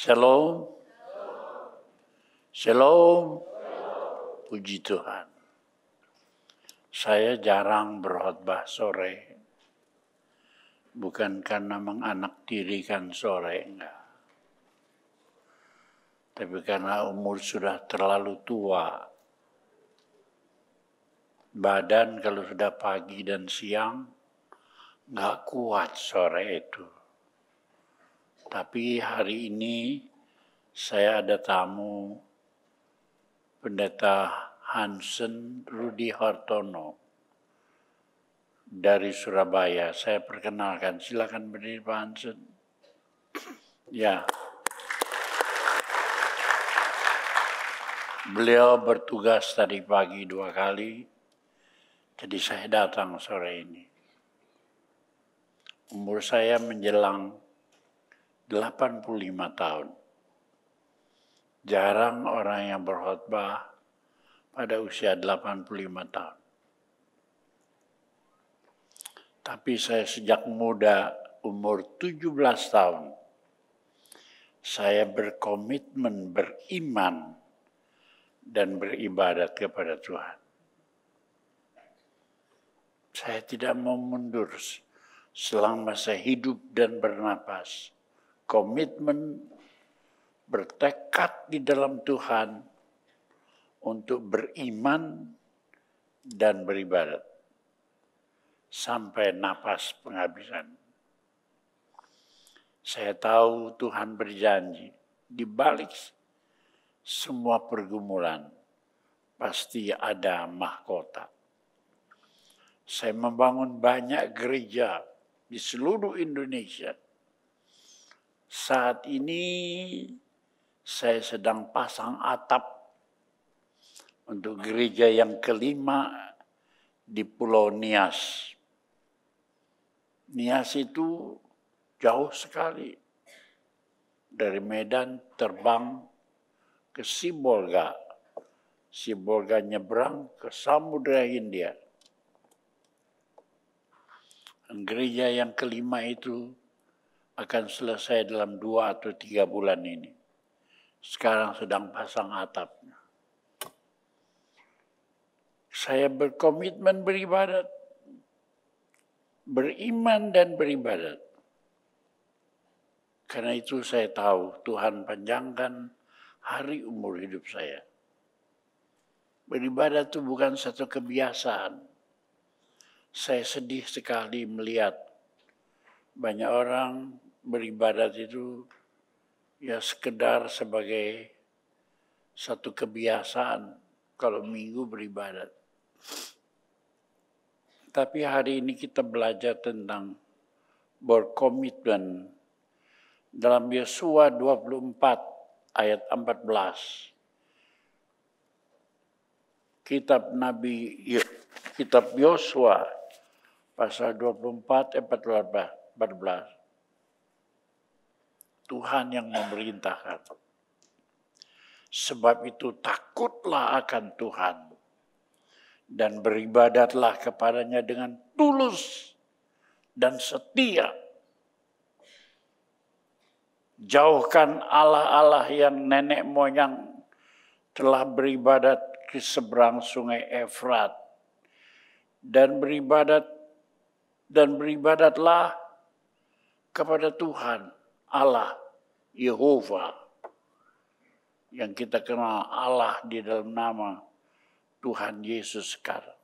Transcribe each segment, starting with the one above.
Shalom. Shalom. Puji Tuhan. Saya jarang berkhotbah sore. Bukan karena menganak dirikan sore, enggak. Tapi karena umur sudah terlalu tua. Badan kalau sudah pagi dan siang, nggak kuat sore itu tapi hari ini saya ada tamu Pendeta Hansen Rudi Hartono dari Surabaya. Saya perkenalkan, silakan berdiri Pak Hansen. Ya. Beliau bertugas tadi pagi dua kali, jadi saya datang sore ini. Umur saya menjelang 85 tahun. Jarang orang yang berkhutbah pada usia 85 tahun. Tapi saya sejak muda, umur 17 tahun, saya berkomitmen, beriman, dan beribadat kepada Tuhan. Saya tidak mau mundur selama saya hidup dan bernapas komitmen, bertekad di dalam Tuhan untuk beriman dan beribadat sampai napas penghabisan. Saya tahu Tuhan berjanji di balik semua pergumulan pasti ada mahkota. Saya membangun banyak gereja di seluruh Indonesia saat ini saya sedang pasang atap untuk gereja yang kelima di Pulau Nias. Nias itu jauh sekali dari Medan terbang ke Sibolga. Sibolga nyebrang ke Samudera Hindia. Gereja yang kelima itu akan selesai dalam dua atau tiga bulan ini. Sekarang sedang pasang atapnya. Saya berkomitmen beribadat, beriman dan beribadat. Karena itu saya tahu Tuhan panjangkan hari umur hidup saya. Beribadat itu bukan satu kebiasaan. Saya sedih sekali melihat banyak orang beribadat itu ya sekedar sebagai satu kebiasaan kalau minggu beribadat. Tapi hari ini kita belajar tentang berkomitmen dalam Yosua 24 ayat 14. Kitab Nabi Kitab Yosua pasal 24 ayat 14. Tuhan yang memerintahkan. Sebab itu takutlah akan Tuhan dan beribadatlah kepadanya dengan tulus dan setia. Jauhkan Allah-Allah yang nenek moyang telah beribadat ke seberang sungai Efrat dan beribadat dan beribadatlah kepada Tuhan Allah Yehova yang kita kenal Allah di dalam nama Tuhan Yesus sekarang.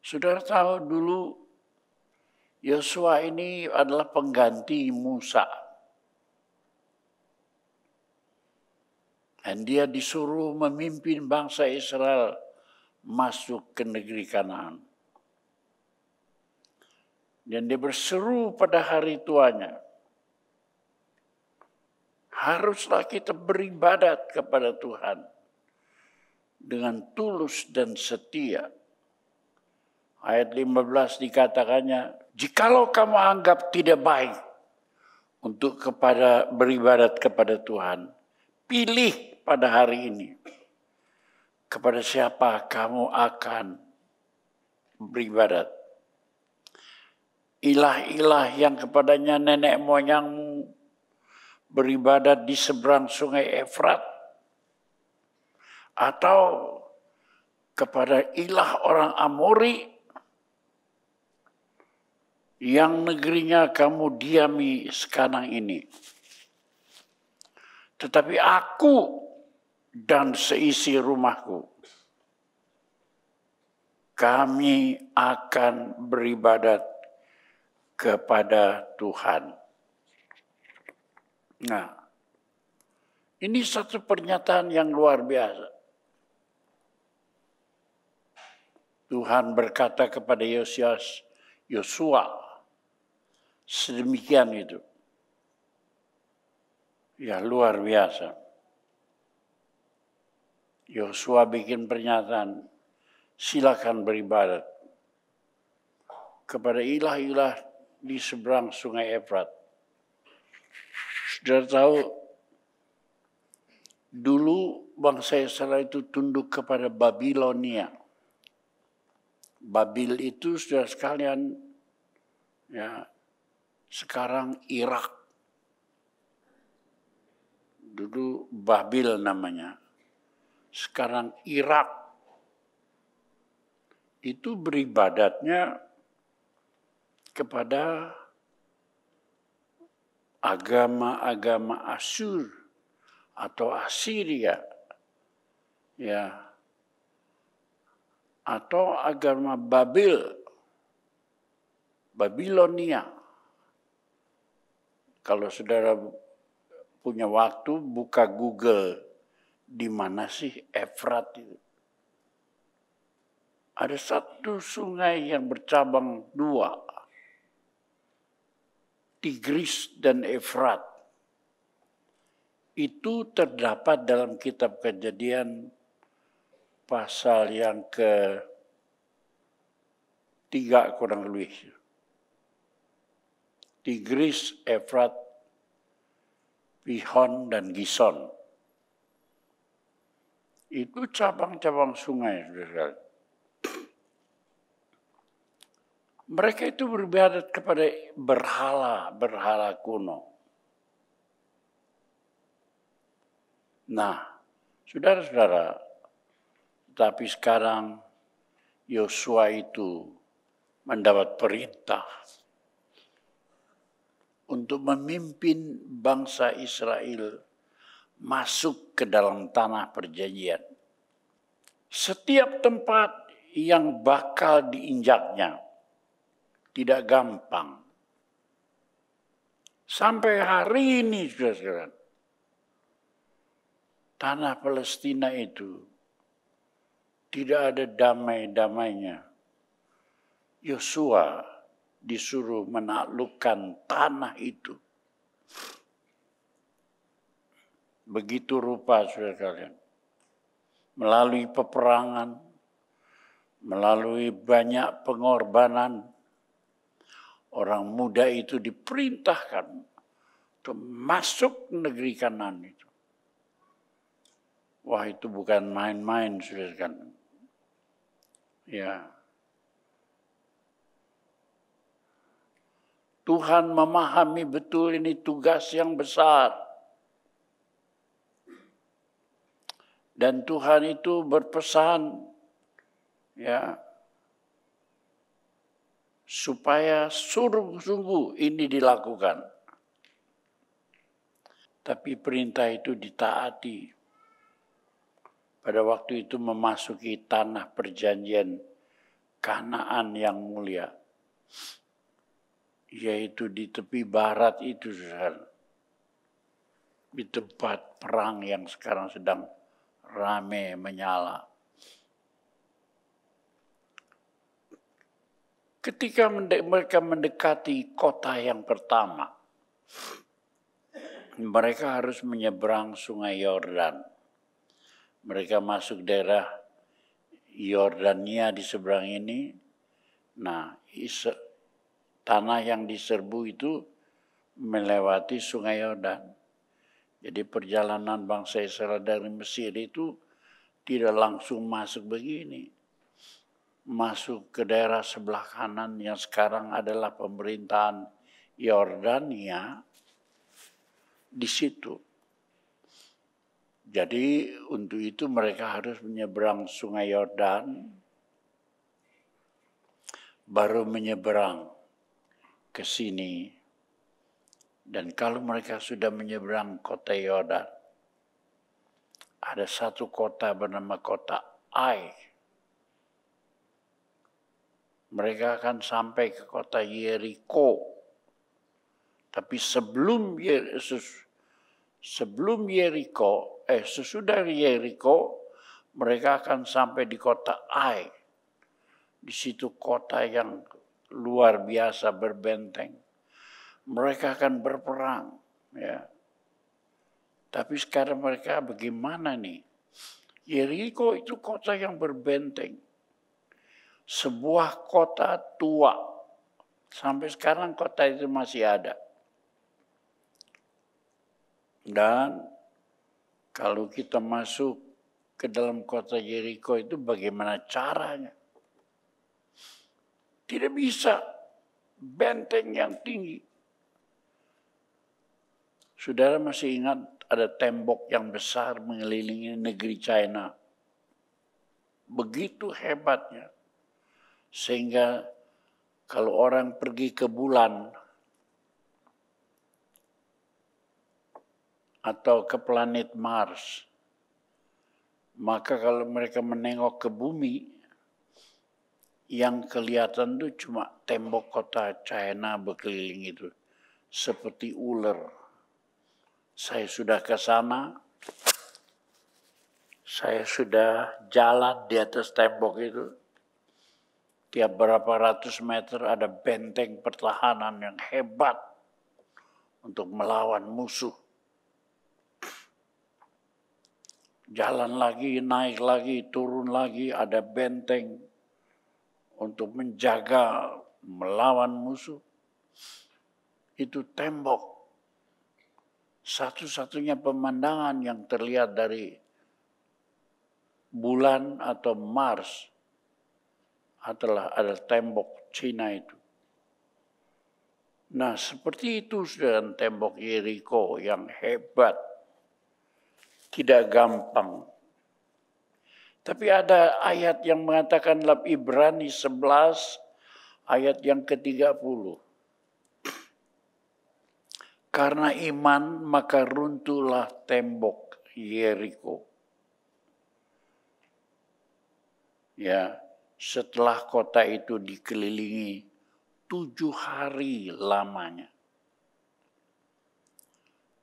Saudara tahu dulu Yosua ini adalah pengganti Musa. Dan dia disuruh memimpin bangsa Israel masuk ke negeri Kanaan. Dan dia berseru pada hari tuanya. Haruslah kita beribadat kepada Tuhan dengan tulus dan setia. Ayat 15 dikatakannya, jikalau kamu anggap tidak baik untuk kepada beribadat kepada Tuhan, pilih pada hari ini kepada siapa kamu akan beribadat ilah-ilah yang kepadanya nenek moyangmu beribadat di seberang sungai Efrat atau kepada ilah orang Amori yang negerinya kamu diami sekarang ini. Tetapi aku dan seisi rumahku, kami akan beribadat kepada Tuhan. Nah, ini satu pernyataan yang luar biasa. Tuhan berkata kepada Yosias Yosua, sedemikian itu. Ya luar biasa. Yosua bikin pernyataan, silakan beribadat kepada ilah-ilah di seberang sungai Efrat. Sudah tahu, dulu bangsa Israel itu tunduk kepada Babilonia. Babil itu sudah sekalian, ya, sekarang Irak. Dulu Babil namanya, sekarang Irak. Itu beribadatnya kepada agama-agama Asyur atau Assyria ya atau agama Babel Babilonia kalau saudara punya waktu buka Google di mana sih Efrat itu ada satu sungai yang bercabang dua Tigris dan Efrat. Itu terdapat dalam kitab kejadian pasal yang ke tiga kurang lebih. Tigris, Efrat, Pihon, dan Gison. Itu cabang-cabang sungai. Saudara. Mereka itu beribadat kepada berhala-berhala kuno. Nah, saudara-saudara, tapi sekarang Yosua itu mendapat perintah untuk memimpin bangsa Israel masuk ke dalam tanah perjanjian. Setiap tempat yang bakal diinjaknya, tidak gampang. Sampai hari ini, saudara tanah Palestina itu tidak ada damai-damainya. Yosua disuruh menaklukkan tanah itu. Begitu rupa saudara kalian. Melalui peperangan, melalui banyak pengorbanan, Orang muda itu diperintahkan untuk masuk negeri kanan itu. Wah itu bukan main-main sudah kan. Ya. Tuhan memahami betul ini tugas yang besar. Dan Tuhan itu berpesan ya supaya sungguh-sungguh ini dilakukan. Tapi perintah itu ditaati. Pada waktu itu memasuki tanah perjanjian Kanaan yang mulia. Yaitu di tepi barat itu, Di tempat perang yang sekarang sedang rame menyala ketika mereka mendekati kota yang pertama, mereka harus menyeberang sungai Yordan. Mereka masuk daerah Yordania di seberang ini. Nah, tanah yang diserbu itu melewati sungai Yordan. Jadi perjalanan bangsa Israel dari Mesir itu tidak langsung masuk begini masuk ke daerah sebelah kanan yang sekarang adalah pemerintahan Yordania di situ. Jadi untuk itu mereka harus menyeberang sungai Yordan baru menyeberang ke sini. Dan kalau mereka sudah menyeberang kota Yordan ada satu kota bernama kota Ai mereka akan sampai ke kota Yeriko. Tapi sebelum sebelum Yeriko, eh sesudah Yeriko, mereka akan sampai di kota Ai. Di situ kota yang luar biasa berbenteng. Mereka akan berperang, ya. Tapi sekarang mereka bagaimana nih? Yeriko itu kota yang berbenteng sebuah kota tua. Sampai sekarang kota itu masih ada. Dan kalau kita masuk ke dalam kota Jericho itu bagaimana caranya? Tidak bisa benteng yang tinggi. Saudara masih ingat ada tembok yang besar mengelilingi negeri China. Begitu hebatnya sehingga kalau orang pergi ke bulan atau ke planet Mars, maka kalau mereka menengok ke bumi, yang kelihatan itu cuma tembok kota China berkeliling itu. Seperti ular. Saya sudah ke sana, saya sudah jalan di atas tembok itu, Tiap berapa ratus meter ada benteng pertahanan yang hebat untuk melawan musuh. Jalan lagi, naik lagi, turun lagi, ada benteng untuk menjaga melawan musuh. Itu tembok. Satu-satunya pemandangan yang terlihat dari bulan atau Mars adalah ada tembok Cina itu. Nah seperti itu dengan tembok Yeriko yang hebat. Tidak gampang. Tapi ada ayat yang mengatakan dalam Ibrani 11 ayat yang ke-30. Karena iman maka runtuhlah tembok Yeriko. Ya, setelah kota itu dikelilingi tujuh hari lamanya.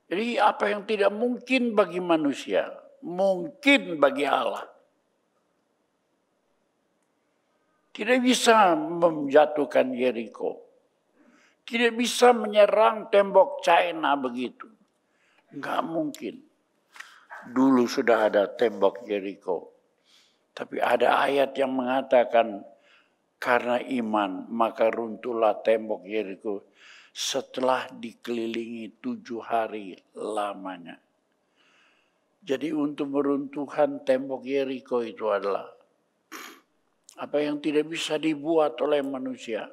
Jadi apa yang tidak mungkin bagi manusia, mungkin bagi Allah. Tidak bisa menjatuhkan Jericho. Tidak bisa menyerang tembok China begitu. Enggak mungkin. Dulu sudah ada tembok Jericho tapi ada ayat yang mengatakan karena iman maka runtuhlah tembok Yeriko setelah dikelilingi tujuh hari lamanya. Jadi untuk meruntuhkan tembok Yeriko itu adalah apa yang tidak bisa dibuat oleh manusia.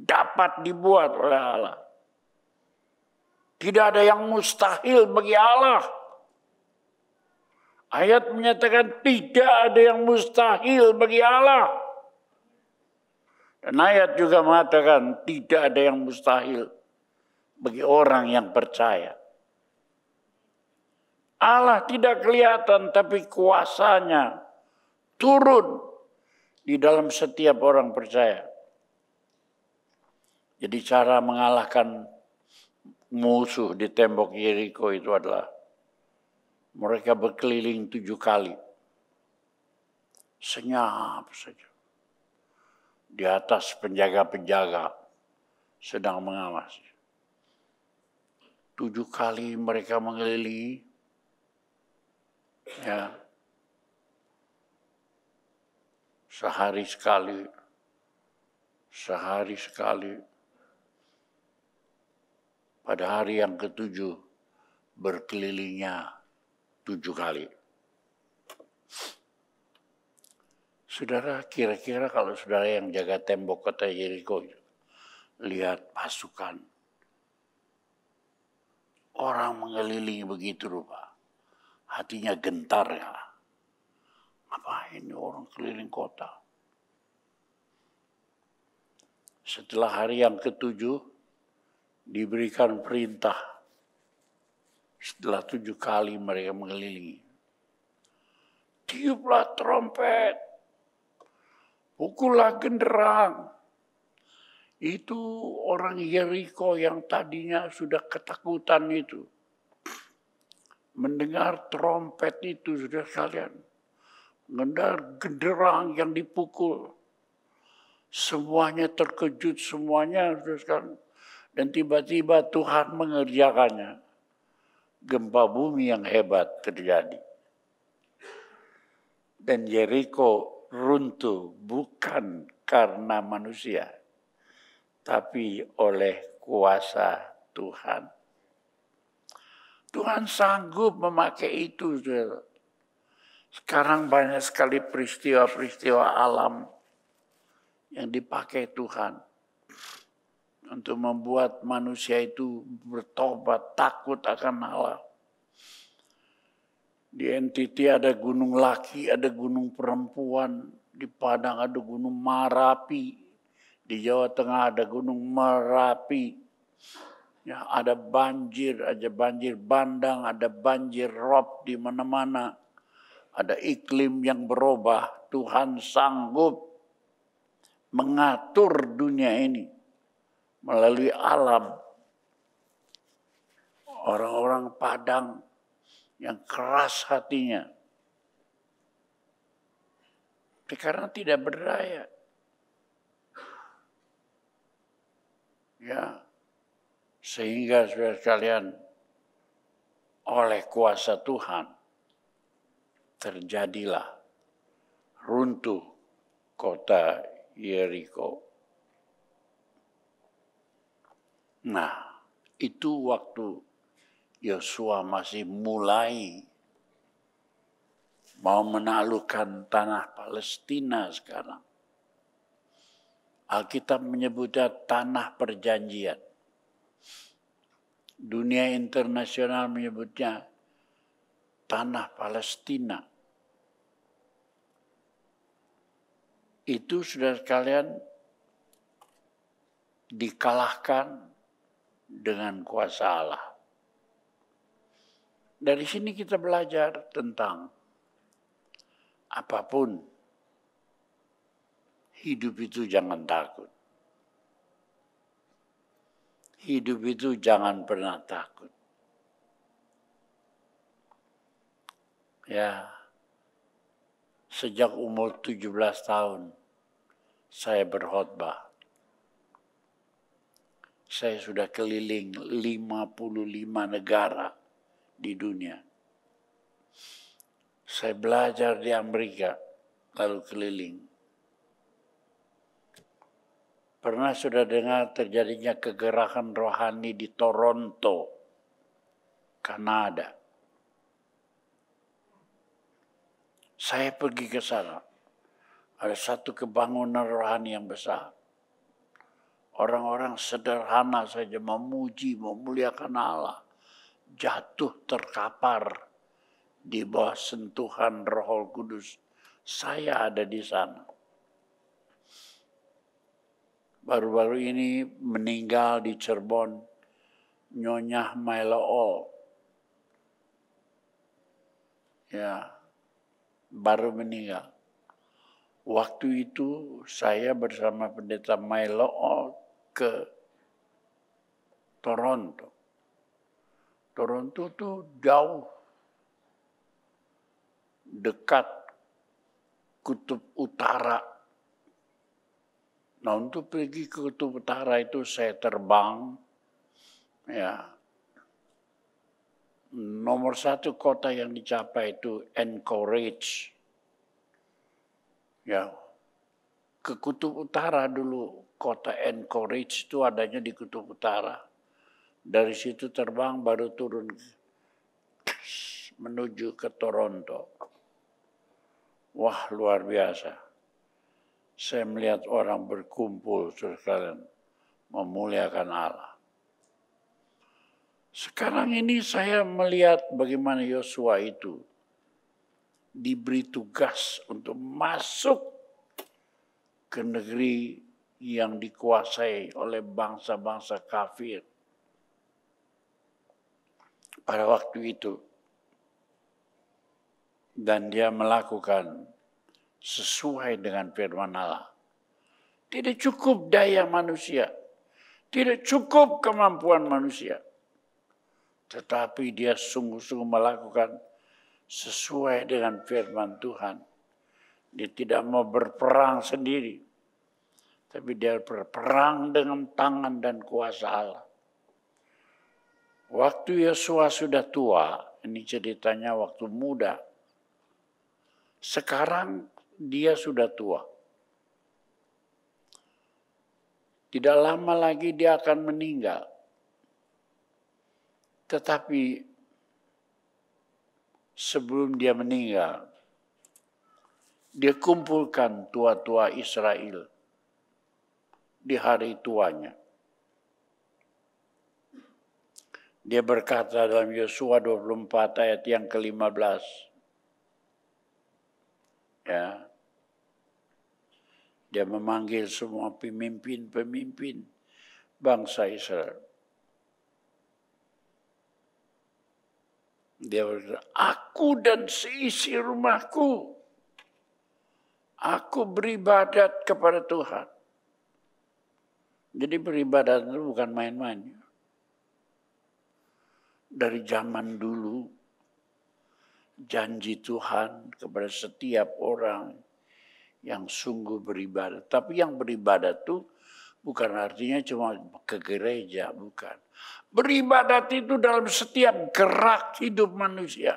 Dapat dibuat oleh Allah. Tidak ada yang mustahil bagi Allah. Ayat menyatakan tidak ada yang mustahil bagi Allah. Dan ayat juga mengatakan tidak ada yang mustahil bagi orang yang percaya. Allah tidak kelihatan tapi kuasanya turun di dalam setiap orang percaya. Jadi cara mengalahkan musuh di tembok Yeriko itu adalah mereka berkeliling tujuh kali. Senyap saja. Di atas penjaga-penjaga sedang mengawasi. Tujuh kali mereka mengelilingi. Ya. Sehari sekali. Sehari sekali. Pada hari yang ketujuh berkelilingnya tujuh kali. Saudara, kira-kira kalau saudara yang jaga tembok kota Jericho, lihat pasukan. Orang mengelilingi begitu rupa. Hatinya gentar ya. apa ini orang keliling kota? Setelah hari yang ketujuh, diberikan perintah setelah tujuh kali mereka mengelilingi. Tiuplah trompet. Pukullah genderang. Itu orang Yeriko yang tadinya sudah ketakutan itu. Mendengar trompet itu sudah kalian Mendengar genderang yang dipukul. Semuanya terkejut, semuanya sudah sekalian. Dan tiba-tiba Tuhan mengerjakannya gempa bumi yang hebat terjadi. Dan Jericho runtuh bukan karena manusia, tapi oleh kuasa Tuhan. Tuhan sanggup memakai itu. Sekarang banyak sekali peristiwa-peristiwa alam yang dipakai Tuhan untuk membuat manusia itu bertobat, takut akan Allah. Di NTT ada gunung laki, ada gunung perempuan, di Padang ada gunung Marapi, di Jawa Tengah ada gunung Merapi. Ya, ada banjir, ada banjir bandang, ada banjir rob di mana-mana. Ada iklim yang berubah. Tuhan sanggup mengatur dunia ini melalui alam orang-orang Padang yang keras hatinya. Karena tidak berdaya. Ya, sehingga saudara sekalian oleh kuasa Tuhan terjadilah runtuh kota Yeriko. Nah, itu waktu Yosua masih mulai mau menaklukkan tanah Palestina sekarang. Alkitab menyebutnya tanah perjanjian. Dunia internasional menyebutnya tanah Palestina. Itu sudah sekalian dikalahkan dengan kuasa Allah. Dari sini kita belajar tentang apapun hidup itu jangan takut. Hidup itu jangan pernah takut. Ya, sejak umur 17 tahun saya berkhotbah saya sudah keliling 55 negara di dunia. Saya belajar di Amerika, lalu keliling. Pernah sudah dengar terjadinya kegerakan rohani di Toronto, Kanada. Saya pergi ke sana. Ada satu kebangunan rohani yang besar Orang-orang sederhana saja memuji, memuliakan Allah. Jatuh terkapar di bawah sentuhan roh kudus. Saya ada di sana. Baru-baru ini meninggal di Cirebon, Nyonya Mailool. Ya, baru meninggal. Waktu itu saya bersama pendeta Mailool ke Toronto. Toronto tuh jauh dekat kutub utara. Nah untuk pergi ke kutub utara itu saya terbang, ya nomor satu kota yang dicapai itu Anchorage. Ya, ke kutub utara dulu kota Anchorage itu adanya di Kutub Utara. Dari situ terbang baru turun menuju ke Toronto. Wah luar biasa. Saya melihat orang berkumpul sekalian memuliakan Allah. Sekarang ini saya melihat bagaimana Yosua itu diberi tugas untuk masuk ke negeri yang dikuasai oleh bangsa-bangsa kafir pada waktu itu. Dan dia melakukan sesuai dengan firman Allah. Tidak cukup daya manusia. Tidak cukup kemampuan manusia. Tetapi dia sungguh-sungguh melakukan sesuai dengan firman Tuhan. Dia tidak mau berperang sendiri tapi dia berperang dengan tangan dan kuasa Allah. Waktu Yosua sudah tua, ini ceritanya waktu muda. Sekarang dia sudah tua. Tidak lama lagi dia akan meninggal. Tetapi sebelum dia meninggal, dia kumpulkan tua-tua Israel di hari tuanya. Dia berkata dalam Yosua 24 ayat yang ke-15. Ya. Dia memanggil semua pemimpin-pemimpin bangsa Israel. Dia berkata, aku dan seisi rumahku, aku beribadat kepada Tuhan jadi peribadatan itu bukan main-main. Dari zaman dulu, janji Tuhan kepada setiap orang yang sungguh beribadah. Tapi yang beribadah itu bukan artinya cuma ke gereja, bukan. Beribadat itu dalam setiap gerak hidup manusia.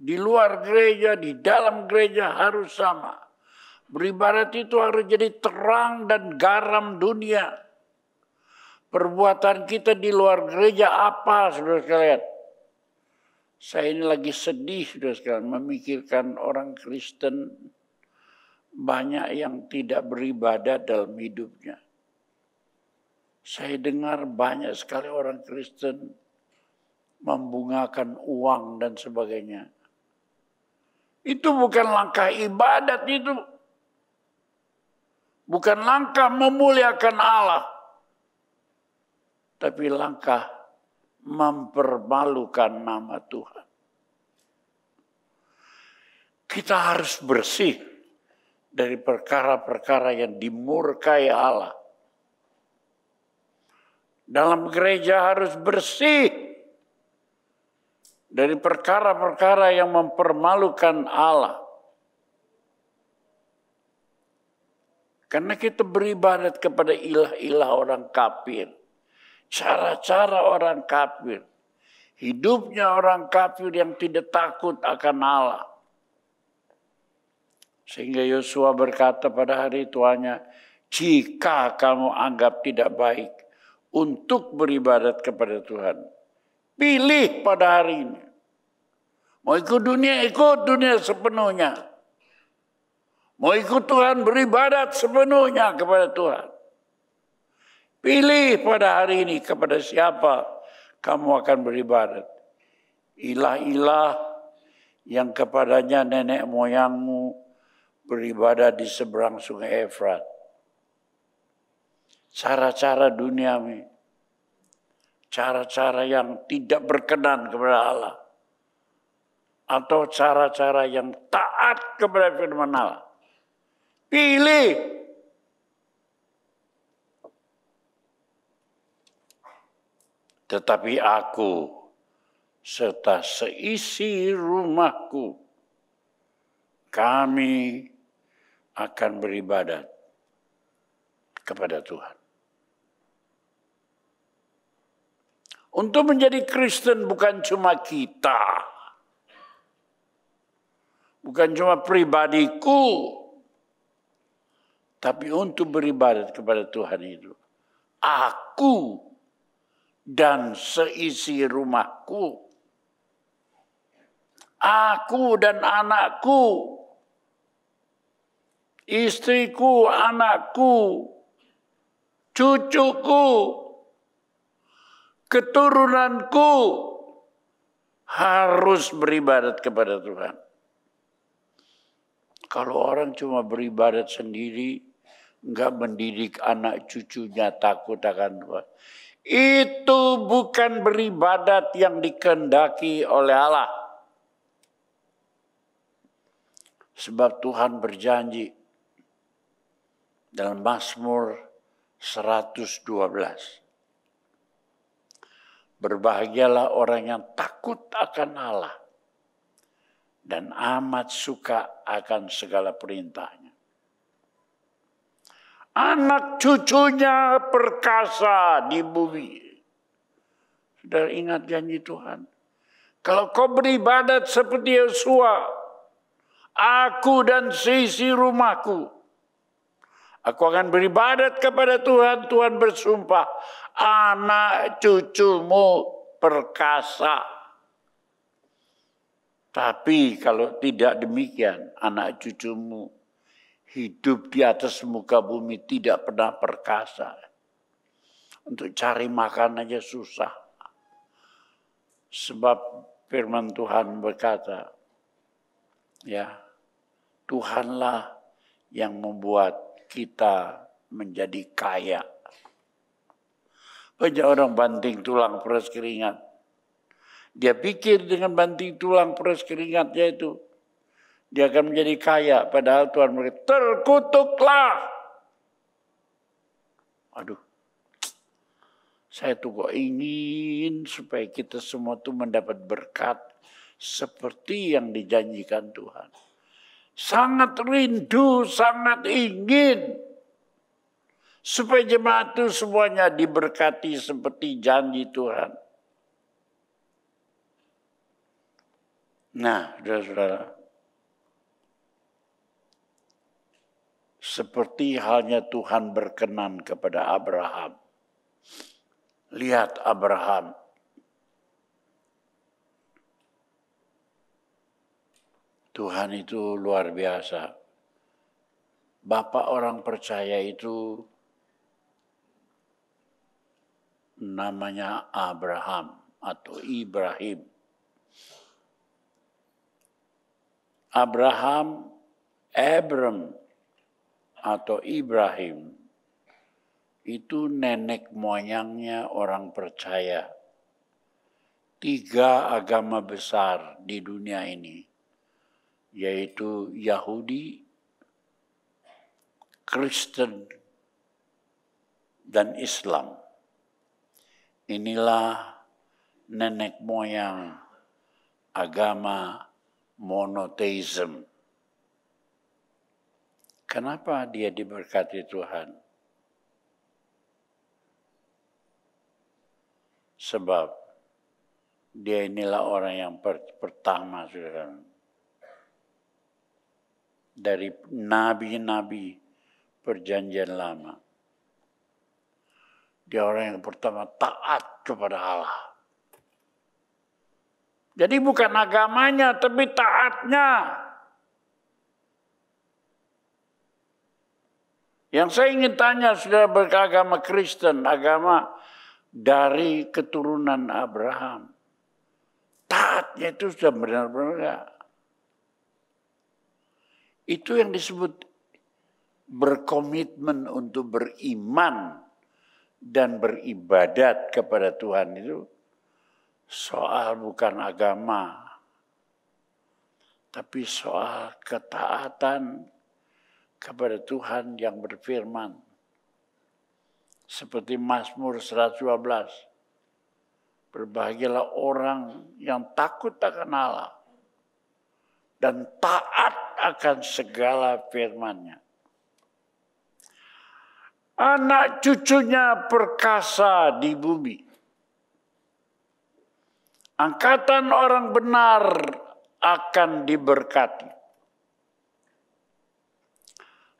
Di luar gereja, di dalam gereja harus sama Beribadat itu harus jadi terang dan garam dunia. Perbuatan kita di luar gereja apa, saudara sekalian? Saya ini lagi sedih, sudah sekalian, memikirkan orang Kristen banyak yang tidak beribadah dalam hidupnya. Saya dengar banyak sekali orang Kristen membungakan uang dan sebagainya. Itu bukan langkah ibadat, itu Bukan langkah memuliakan Allah. Tapi langkah mempermalukan nama Tuhan. Kita harus bersih dari perkara-perkara yang dimurkai Allah. Dalam gereja harus bersih dari perkara-perkara yang mempermalukan Allah. Karena kita beribadat kepada ilah-ilah orang kafir. Cara-cara orang kafir. Hidupnya orang kafir yang tidak takut akan Allah. Sehingga Yosua berkata pada hari tuanya, jika kamu anggap tidak baik untuk beribadat kepada Tuhan, pilih pada hari ini. Mau ikut dunia, ikut dunia sepenuhnya. Mau ikut Tuhan beribadat sepenuhnya kepada Tuhan. Pilih pada hari ini kepada siapa kamu akan beribadat. Ilah-ilah yang kepadanya nenek moyangmu beribadah di seberang sungai Efrat. Cara-cara duniawi. Cara-cara yang tidak berkenan kepada Allah. Atau cara-cara yang taat kepada firman Allah Pilih. Tetapi aku serta seisi rumahku, kami akan beribadat kepada Tuhan. Untuk menjadi Kristen bukan cuma kita, bukan cuma pribadiku, tapi untuk beribadat kepada Tuhan itu. Aku dan seisi rumahku. Aku dan anakku. Istriku, anakku, cucuku, keturunanku harus beribadat kepada Tuhan. Kalau orang cuma beribadat sendiri, nggak mendidik anak cucunya takut akan Tuhan. Itu bukan beribadat yang dikendaki oleh Allah. Sebab Tuhan berjanji dalam Mazmur 112. Berbahagialah orang yang takut akan Allah dan amat suka akan segala perintah Anak cucunya perkasa di bumi. Sudah ingat janji Tuhan. Kalau kau beribadat seperti Yesua, aku dan sisi rumahku, aku akan beribadat kepada Tuhan. Tuhan bersumpah, anak cucumu perkasa. Tapi kalau tidak demikian, anak cucumu hidup di atas muka bumi tidak pernah perkasa. Untuk cari makan aja susah. Sebab firman Tuhan berkata, ya, Tuhanlah yang membuat kita menjadi kaya. Banyak orang banting tulang peras keringat. Dia pikir dengan banting tulang peras keringatnya itu dia akan menjadi kaya padahal Tuhan mereka terkutuklah. Aduh. Saya tuh kok ingin supaya kita semua tuh mendapat berkat seperti yang dijanjikan Tuhan. Sangat rindu, sangat ingin supaya jemaat itu semuanya diberkati seperti janji Tuhan. Nah, saudara-saudara, seperti halnya Tuhan berkenan kepada Abraham. Lihat Abraham. Tuhan itu luar biasa. Bapak orang percaya itu namanya Abraham atau Ibrahim. Abraham, Abram, atau Ibrahim itu nenek moyangnya orang percaya. Tiga agama besar di dunia ini, yaitu Yahudi, Kristen, dan Islam. Inilah nenek moyang agama monoteisme Kenapa dia diberkati Tuhan? Sebab dia inilah orang yang per pertama saudara. Dari nabi-nabi perjanjian lama. Dia orang yang pertama taat kepada Allah. Jadi bukan agamanya, tapi taatnya. Yang saya ingin tanya sudah beragama Kristen, agama dari keturunan Abraham. Taatnya itu sudah benar-benar enggak. Itu yang disebut berkomitmen untuk beriman dan beribadat kepada Tuhan itu soal bukan agama, tapi soal ketaatan kepada Tuhan yang berfirman. Seperti Mazmur 112. Berbahagialah orang yang takut akan Allah dan taat akan segala firman-Nya. Anak cucunya perkasa di bumi. Angkatan orang benar akan diberkati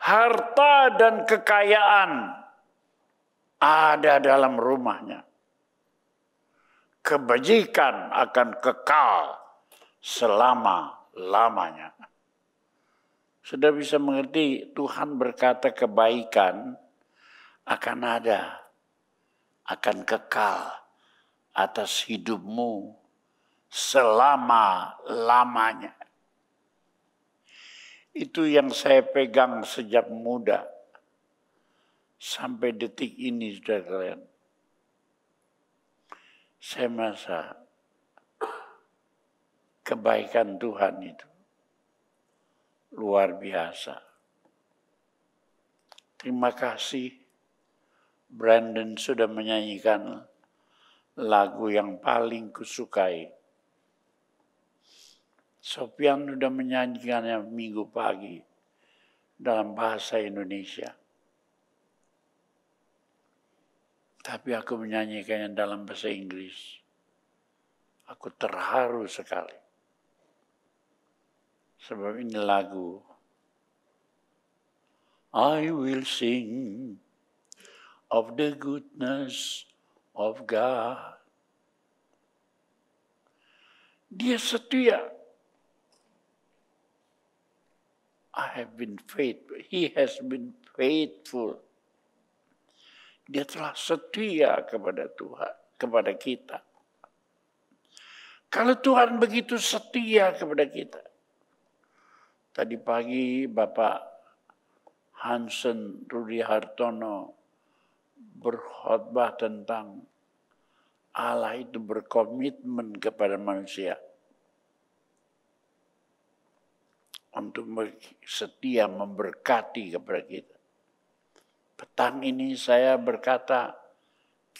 harta dan kekayaan ada dalam rumahnya. Kebajikan akan kekal selama-lamanya. Sudah bisa mengerti Tuhan berkata kebaikan akan ada, akan kekal atas hidupmu selama-lamanya. Itu yang saya pegang sejak muda. Sampai detik ini, sudah kalian. Saya merasa kebaikan Tuhan itu luar biasa. Terima kasih Brandon sudah menyanyikan lagu yang paling kusukai. Sofian sudah menyanyikannya minggu pagi dalam bahasa Indonesia. Tapi aku menyanyikannya dalam bahasa Inggris. Aku terharu sekali. Sebab ini lagu. I will sing of the goodness of God. Dia setia I have been faithful. He has been faithful. Dia telah setia kepada Tuhan, kepada kita. Kalau Tuhan begitu setia kepada kita. Tadi pagi Bapak Hansen Rudi Hartono berkhotbah tentang Allah itu berkomitmen kepada manusia. untuk setia memberkati kepada kita. Petang ini saya berkata,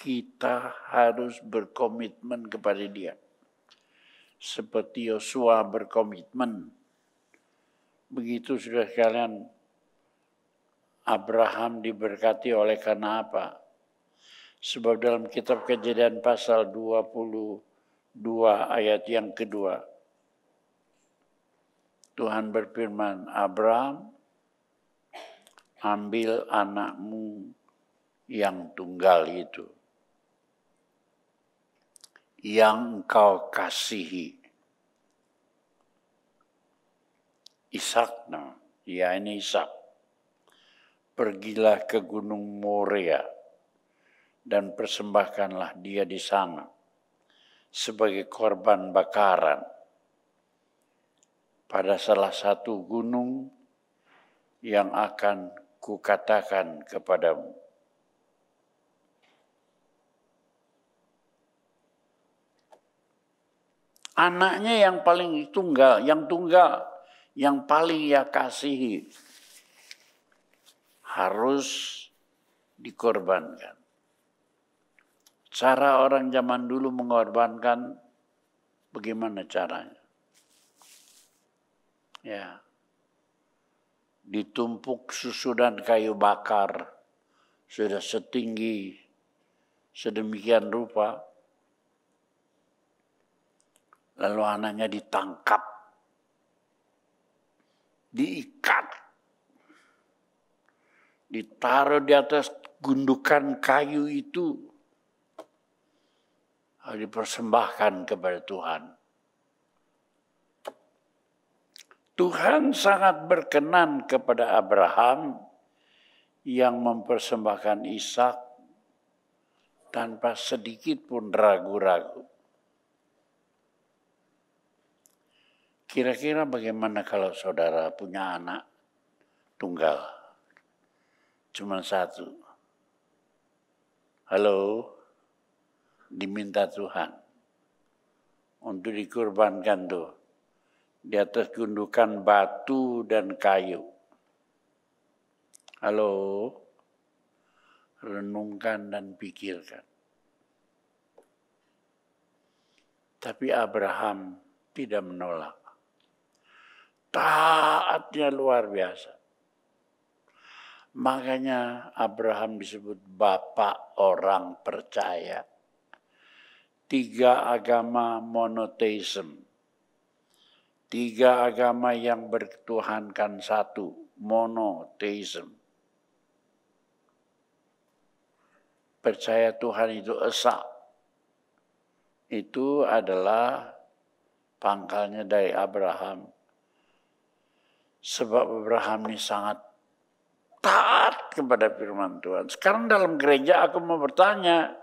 kita harus berkomitmen kepada dia. Seperti Yosua berkomitmen. Begitu sudah kalian Abraham diberkati oleh karena apa? Sebab dalam kitab kejadian pasal 22 ayat yang kedua, Tuhan berfirman, Abraham, ambil anakmu yang tunggal itu, yang engkau kasihi. Ishak, nah, ya ini Ishak. Pergilah ke Gunung Moria dan persembahkanlah dia di sana sebagai korban bakaran pada salah satu gunung yang akan kukatakan kepadamu. Anaknya yang paling tunggal, yang tunggal, yang paling ia kasihi harus dikorbankan. Cara orang zaman dulu mengorbankan bagaimana caranya? Ya. Ditumpuk susunan kayu bakar sudah setinggi sedemikian rupa. Lalu anaknya ditangkap. Diikat. Ditaruh di atas gundukan kayu itu. Dipersembahkan kepada Tuhan Tuhan sangat berkenan kepada Abraham yang mempersembahkan Ishak tanpa sedikit pun ragu-ragu. Kira-kira bagaimana kalau saudara punya anak tunggal? Cuma satu. Halo, diminta Tuhan untuk dikorbankan tuh di atas gundukan batu dan kayu. Halo, renungkan dan pikirkan. Tapi Abraham tidak menolak. Taatnya luar biasa. Makanya Abraham disebut bapak orang percaya. Tiga agama monoteisme Tiga agama yang bertuhankan satu, monoteism. Percaya Tuhan itu esa. Itu adalah pangkalnya dari Abraham. Sebab Abraham ini sangat taat kepada firman Tuhan. Sekarang dalam gereja aku mau bertanya,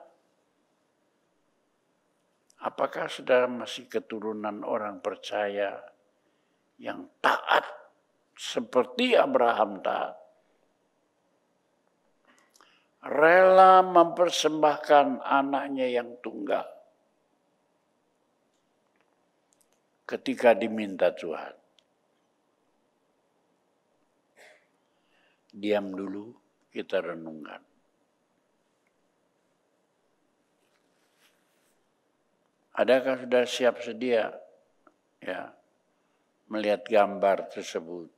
apakah saudara masih keturunan orang percaya yang taat seperti Abraham taat. Rela mempersembahkan anaknya yang tunggal ketika diminta Tuhan. Diam dulu, kita renungkan. Adakah sudah siap sedia? Ya, melihat gambar tersebut.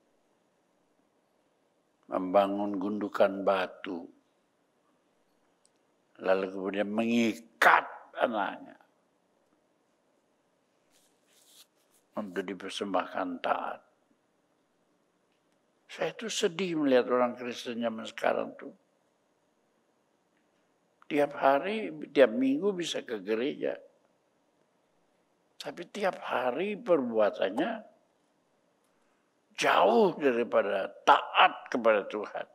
Membangun gundukan batu. Lalu kemudian mengikat anaknya. Untuk dipersembahkan taat. Saya itu sedih melihat orang Kristen zaman sekarang tuh. Tiap hari, tiap minggu bisa ke gereja. Tapi tiap hari perbuatannya jauh daripada taat kepada Tuhan.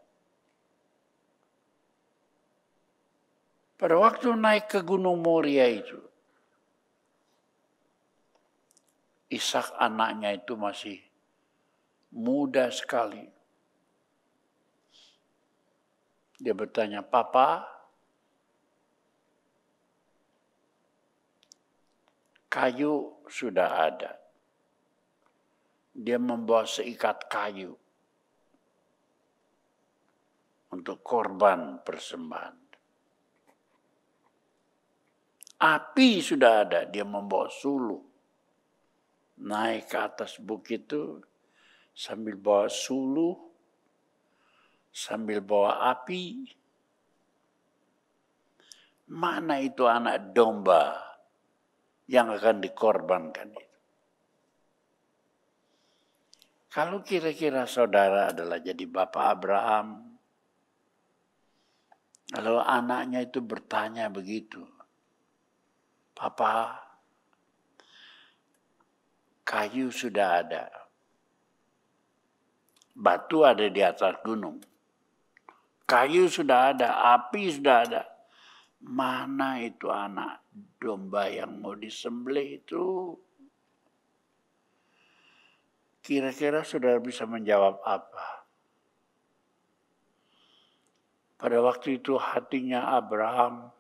Pada waktu naik ke Gunung Moria itu, Ishak anaknya itu masih muda sekali. Dia bertanya, Papa, kayu sudah ada dia membawa seikat kayu untuk korban persembahan. Api sudah ada, dia membawa suluh. Naik ke atas bukit itu sambil bawa suluh, sambil bawa api. Mana itu anak domba yang akan dikorbankan itu? Kalau kira-kira saudara adalah jadi bapak Abraham, lalu anaknya itu bertanya begitu, Papa, kayu sudah ada, batu ada di atas gunung, kayu sudah ada, api sudah ada. Mana itu anak domba yang mau disembelih itu? Kira-kira saudara bisa menjawab apa? Pada waktu itu hatinya Abraham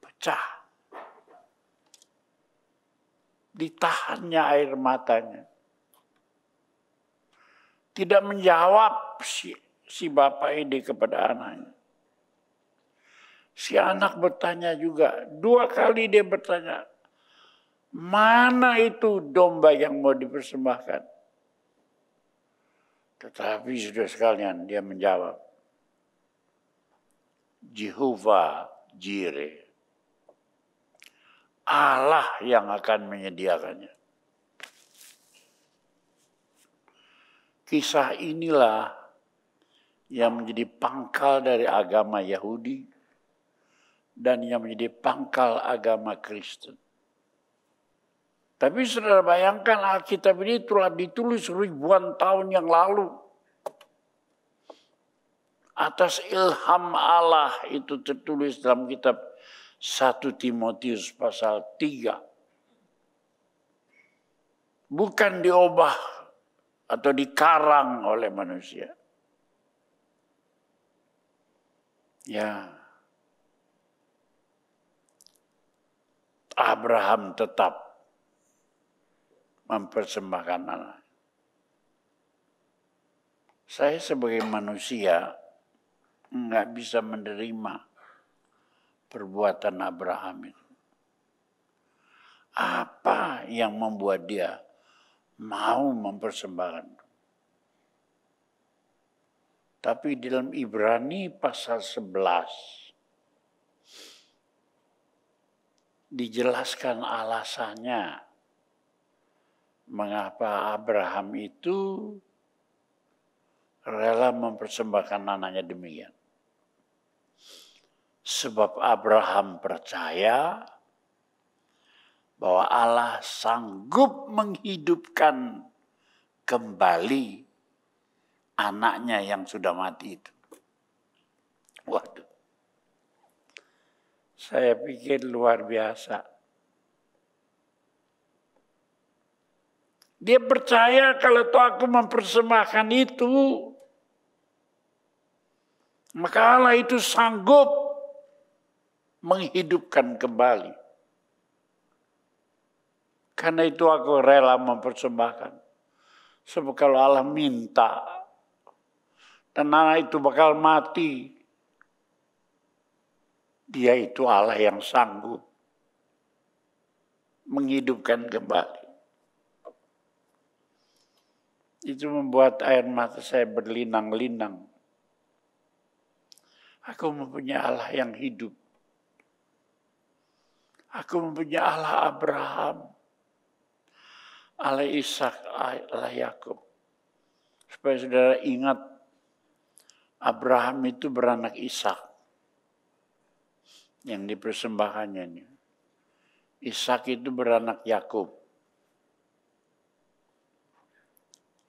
pecah. Ditahannya air matanya. Tidak menjawab si, si bapak ini kepada anaknya. Si anak bertanya juga. Dua kali dia bertanya. Mana itu domba yang mau dipersembahkan? Tetapi sudah sekalian dia menjawab. Jehovah Jireh. Allah yang akan menyediakannya. Kisah inilah yang menjadi pangkal dari agama Yahudi dan yang menjadi pangkal agama Kristen. Tapi saudara bayangkan Alkitab ini telah ditulis ribuan tahun yang lalu. Atas ilham Allah itu tertulis dalam kitab 1 Timotius pasal 3. Bukan diubah atau dikarang oleh manusia. Ya. Abraham tetap mempersembahkan anak. Saya sebagai manusia nggak bisa menerima perbuatan Abraham itu. Apa yang membuat dia mau mempersembahkan? Tapi dalam Ibrani pasal 11 dijelaskan alasannya mengapa Abraham itu rela mempersembahkan anaknya demikian. Sebab Abraham percaya bahwa Allah sanggup menghidupkan kembali anaknya yang sudah mati itu. Waduh. Saya pikir luar biasa. Dia percaya kalau tuh aku mempersembahkan itu, maka Allah itu sanggup menghidupkan kembali. Karena itu aku rela mempersembahkan. Sebab kalau Allah minta, dan anak itu bakal mati. Dia itu Allah yang sanggup menghidupkan kembali. Itu membuat air mata saya berlinang-linang. Aku mempunyai Allah yang hidup. Aku mempunyai Allah Abraham, Allah Ishak, Allah Yakub. Supaya saudara ingat, Abraham itu beranak Ishak yang dipersembahkannya. Ishak itu beranak Yakub.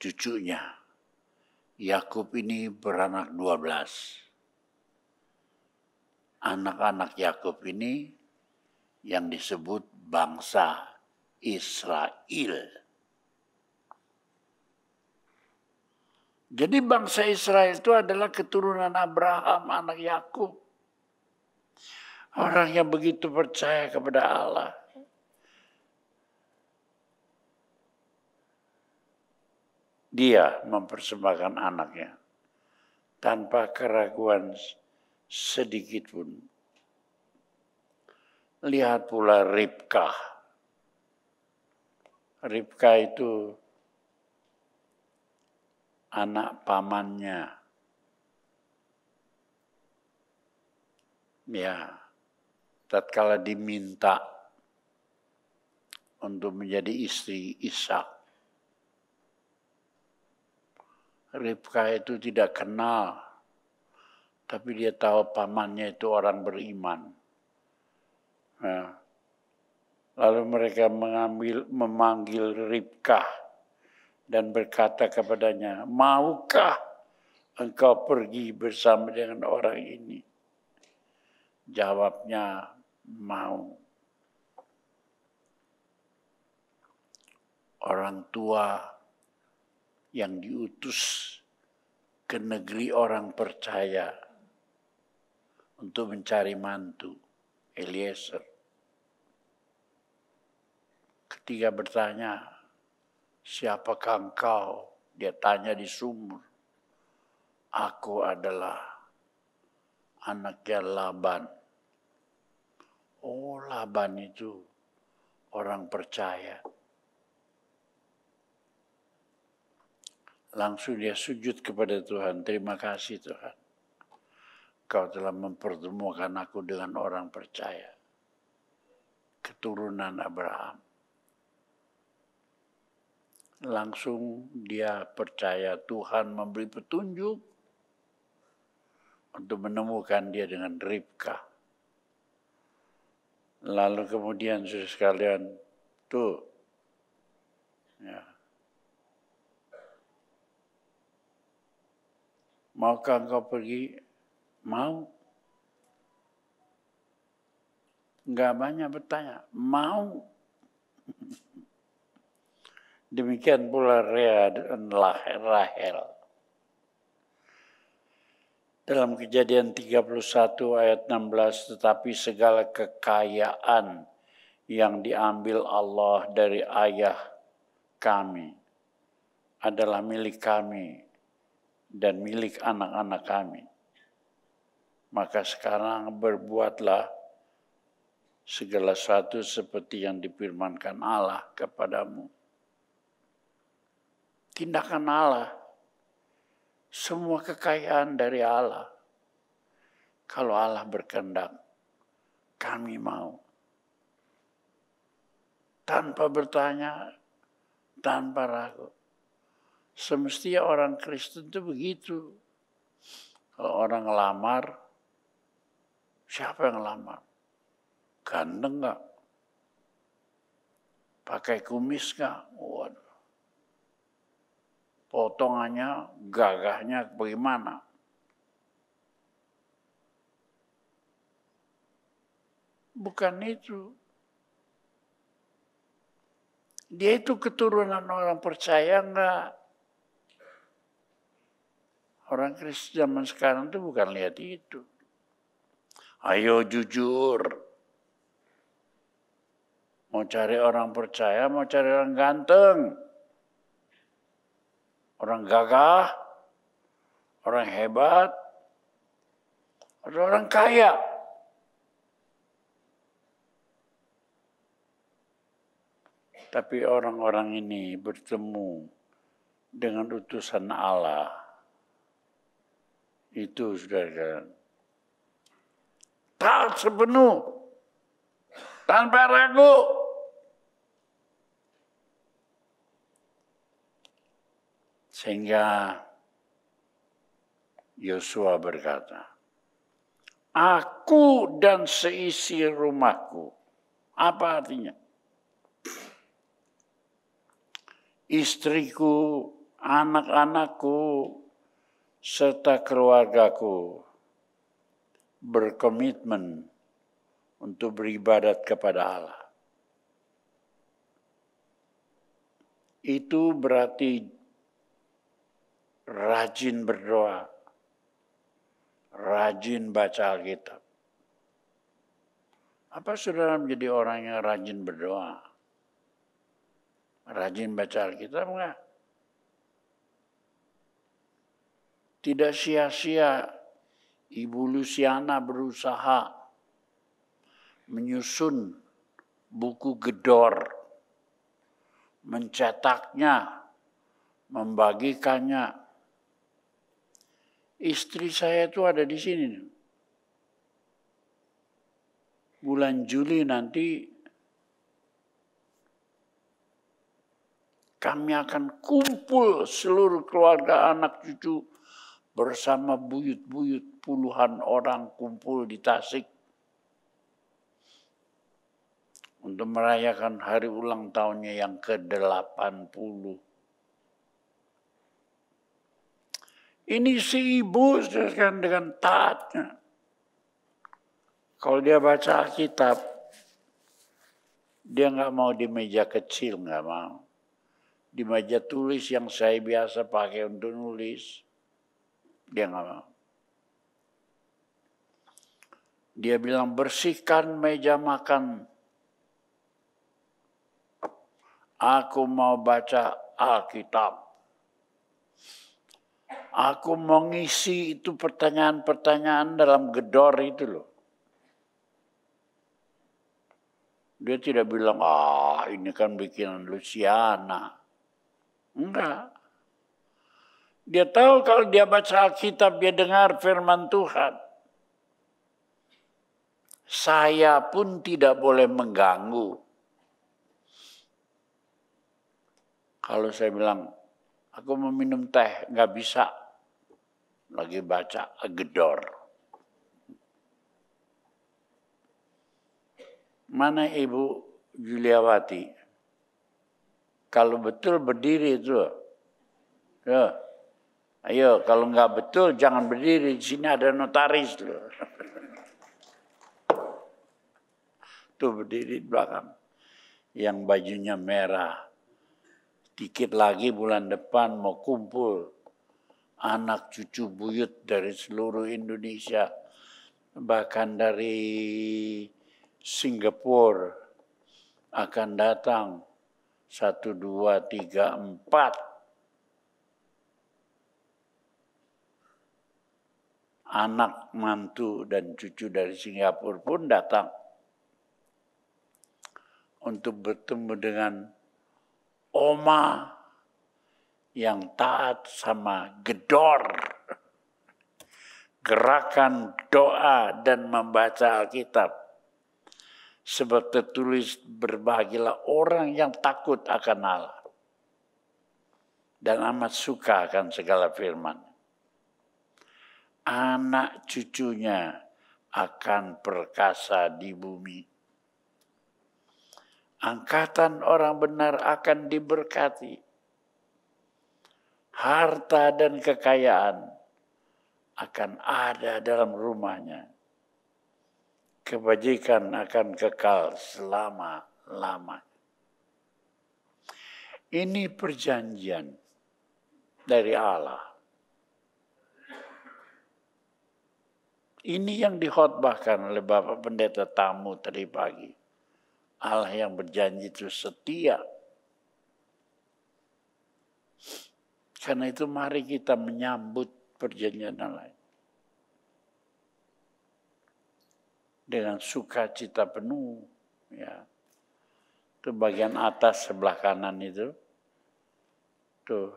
cucunya. Yakub ini beranak dua belas Anak-anak Yakub ini yang disebut bangsa Israel. Jadi bangsa Israel itu adalah keturunan Abraham anak Yakub. Orang yang begitu percaya kepada Allah. dia mempersembahkan anaknya tanpa keraguan sedikit pun. Lihat pula Ribka. Ribka itu anak pamannya. Ya, tatkala diminta untuk menjadi istri Ishak Ribka itu tidak kenal, tapi dia tahu pamannya itu orang beriman. Nah, lalu mereka mengambil, memanggil Ribka dan berkata kepadanya, maukah engkau pergi bersama dengan orang ini? Jawabnya, mau. Orang tua yang diutus ke negeri orang percaya untuk mencari mantu Eliezer. Ketika bertanya, siapakah engkau? Dia tanya di sumur. Aku adalah anaknya Laban. Oh Laban itu orang percaya. langsung dia sujud kepada Tuhan. Terima kasih Tuhan. Kau telah mempertemukan aku dengan orang percaya. Keturunan Abraham. Langsung dia percaya Tuhan memberi petunjuk untuk menemukan dia dengan Ribka. Lalu kemudian saudara sekalian, tuh, ya, Maukah kau pergi? Mau. Enggak banyak bertanya. Mau. Demikian pula Rea dan Rahel. Dalam kejadian 31 ayat 16, tetapi segala kekayaan yang diambil Allah dari ayah kami adalah milik kami dan milik anak-anak kami. Maka sekarang berbuatlah segala sesuatu seperti yang dipirmankan Allah kepadamu. Tindakan Allah, semua kekayaan dari Allah. Kalau Allah berkehendak, kami mau. Tanpa bertanya, tanpa ragu. Semestinya orang Kristen itu begitu. Kalau orang ngelamar, siapa yang ngelamar? Ganteng nggak? Pakai kumis nggak? Waduh. Potongannya, gagahnya bagaimana? Bukan itu. Dia itu keturunan orang percaya enggak? Orang Kristen zaman sekarang itu bukan lihat itu. Ayo jujur. Mau cari orang percaya, mau cari orang ganteng. Orang gagah, orang hebat, atau orang kaya. Tapi orang-orang ini bertemu dengan utusan Allah itu sudah saudara. Taat sepenuh. Tanpa ragu. Sehingga Yosua berkata, Aku dan seisi rumahku. Apa artinya? Istriku, anak-anakku, serta keluargaku berkomitmen untuk beribadat kepada Allah. Itu berarti rajin berdoa, rajin baca Alkitab. Apa saudara menjadi orang yang rajin berdoa? Rajin baca Alkitab enggak? Tidak sia-sia Ibu Luciana berusaha menyusun buku gedor, mencetaknya, membagikannya. Istri saya itu ada di sini. Bulan Juli nanti kami akan kumpul seluruh keluarga anak cucu bersama buyut-buyut puluhan orang kumpul di Tasik untuk merayakan hari ulang tahunnya yang ke-80. Ini si ibu kan dengan taatnya. Kalau dia baca Alkitab, dia nggak mau di meja kecil, nggak mau. Di meja tulis yang saya biasa pakai untuk nulis, dia nggak mau. Dia bilang bersihkan meja makan. Aku mau baca Alkitab. Aku mau ngisi itu pertanyaan-pertanyaan dalam gedor itu loh. Dia tidak bilang, ah ini kan bikinan Luciana. Enggak. Dia tahu kalau dia baca Alkitab, dia dengar firman Tuhan. Saya pun tidak boleh mengganggu. Kalau saya bilang, aku mau minum teh, nggak bisa. Lagi baca, gedor. Mana Ibu Juliawati? Kalau betul berdiri itu, ya, Ayo, kalau nggak betul jangan berdiri. Di sini ada notaris loh. Tuh berdiri di belakang. Yang bajunya merah. Dikit lagi bulan depan mau kumpul. Anak cucu buyut dari seluruh Indonesia. Bahkan dari Singapura akan datang. Satu, dua, tiga, empat anak mantu dan cucu dari Singapura pun datang untuk bertemu dengan oma yang taat sama gedor gerakan doa dan membaca Alkitab sebab tertulis berbahagialah orang yang takut akan Allah dan amat suka akan segala firman anak cucunya akan perkasa di bumi. Angkatan orang benar akan diberkati. Harta dan kekayaan akan ada dalam rumahnya. Kebajikan akan kekal selama-lamanya. Ini perjanjian dari Allah Ini yang dikhotbahkan oleh Bapak Pendeta Tamu tadi pagi. Allah yang berjanji itu setia. Karena itu mari kita menyambut perjanjian Allah. Dengan sukacita penuh. Ya. Itu bagian atas sebelah kanan itu. Tuh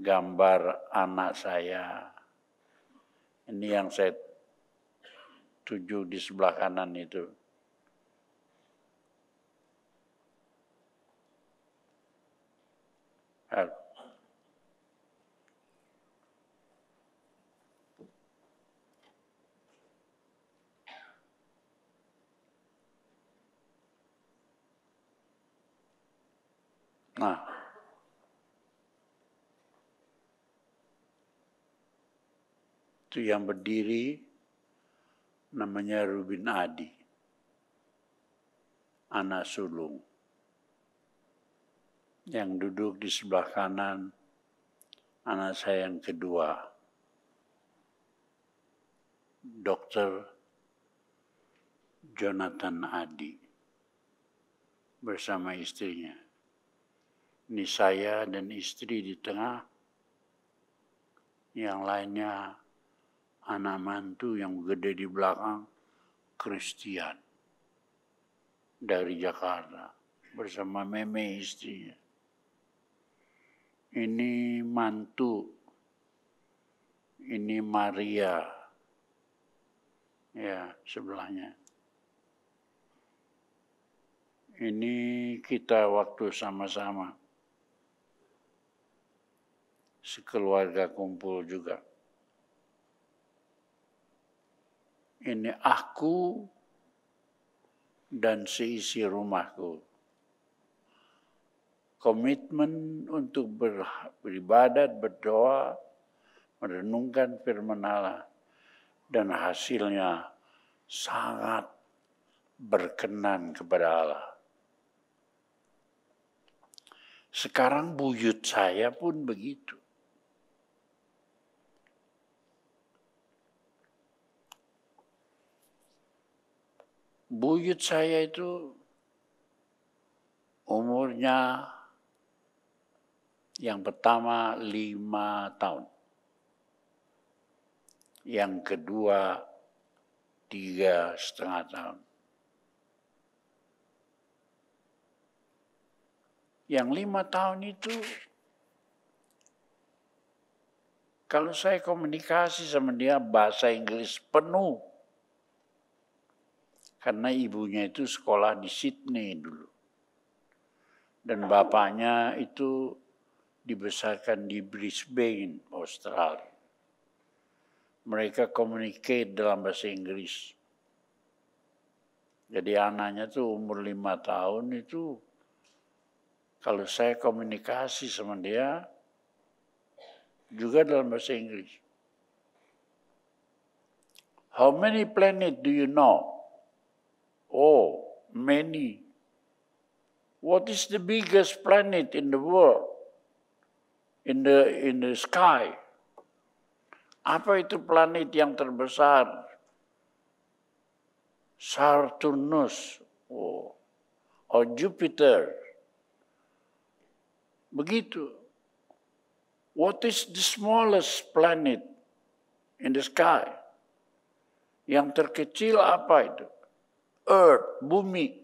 gambar anak saya ini yang saya tuju di sebelah kanan itu. Nah, itu yang berdiri namanya Rubin Adi, anak sulung. Yang duduk di sebelah kanan, anak saya yang kedua, Dr. Jonathan Adi, bersama istrinya. Ini saya dan istri di tengah, yang lainnya anak mantu yang gede di belakang Kristian dari Jakarta bersama meme istrinya. Ini mantu, ini Maria, ya sebelahnya. Ini kita waktu sama-sama sekeluarga kumpul juga. ini aku dan seisi rumahku. Komitmen untuk beribadat, berdoa, merenungkan firman Allah. Dan hasilnya sangat berkenan kepada Allah. Sekarang buyut saya pun begitu. buyut saya itu umurnya yang pertama lima tahun. Yang kedua tiga setengah tahun. Yang lima tahun itu kalau saya komunikasi sama dia bahasa Inggris penuh karena ibunya itu sekolah di Sydney dulu. Dan bapaknya itu dibesarkan di Brisbane, Australia. Mereka communicate dalam bahasa Inggris. Jadi anaknya tuh umur lima tahun itu kalau saya komunikasi sama dia juga dalam bahasa Inggris. How many planet do you know? Oh, many. What is the biggest planet in the world? In the in the sky. Apa itu planet yang terbesar? Saturnus oh, or Jupiter. Begitu. What is the smallest planet in the sky? Yang terkecil apa itu? earth, bumi.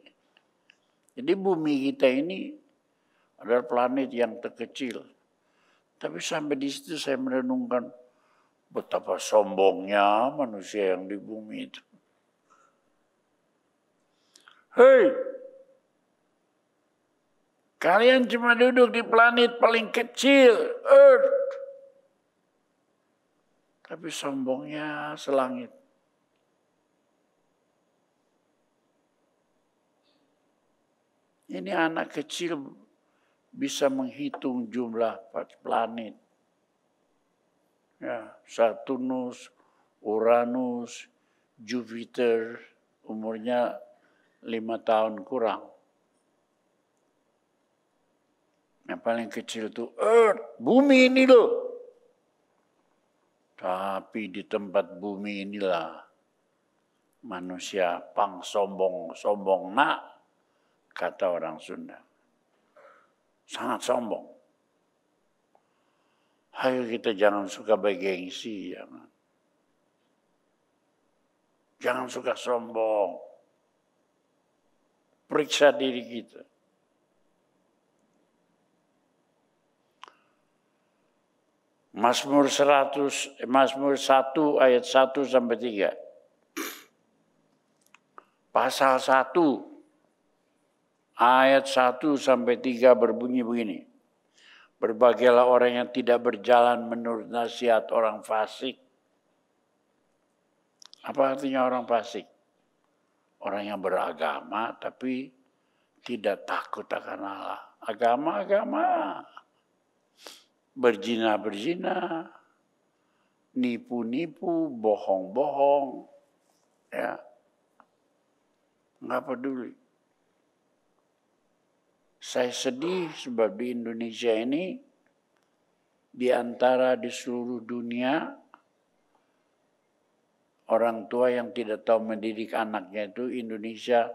Jadi bumi kita ini adalah planet yang terkecil. Tapi sampai di situ saya merenungkan betapa sombongnya manusia yang di bumi itu. Hei, kalian cuma duduk di planet paling kecil, Earth. Tapi sombongnya selangit. Ini anak kecil bisa menghitung jumlah planet. Ya, Saturnus, Uranus, Jupiter, umurnya lima tahun kurang. Yang paling kecil itu Earth, bumi ini loh. Tapi di tempat bumi inilah manusia pang sombong-sombong nak kata orang Sunda. Sangat sombong. Ayo kita jangan suka bergengsi, jangan. Ya, jangan suka sombong. Periksa diri kita. Mazmur 100, eh, Mazmur 1 ayat 1 sampai 3. Pasal 1 Ayat 1 sampai 3 berbunyi begini. Berbagailah orang yang tidak berjalan menurut nasihat orang fasik. Apa artinya orang fasik? Orang yang beragama tapi tidak takut akan Allah. Agama-agama. Berjina-berjina. Nipu-nipu, bohong-bohong. Ya. Nggak peduli. Saya sedih sebab di Indonesia ini di antara di seluruh dunia orang tua yang tidak tahu mendidik anaknya itu Indonesia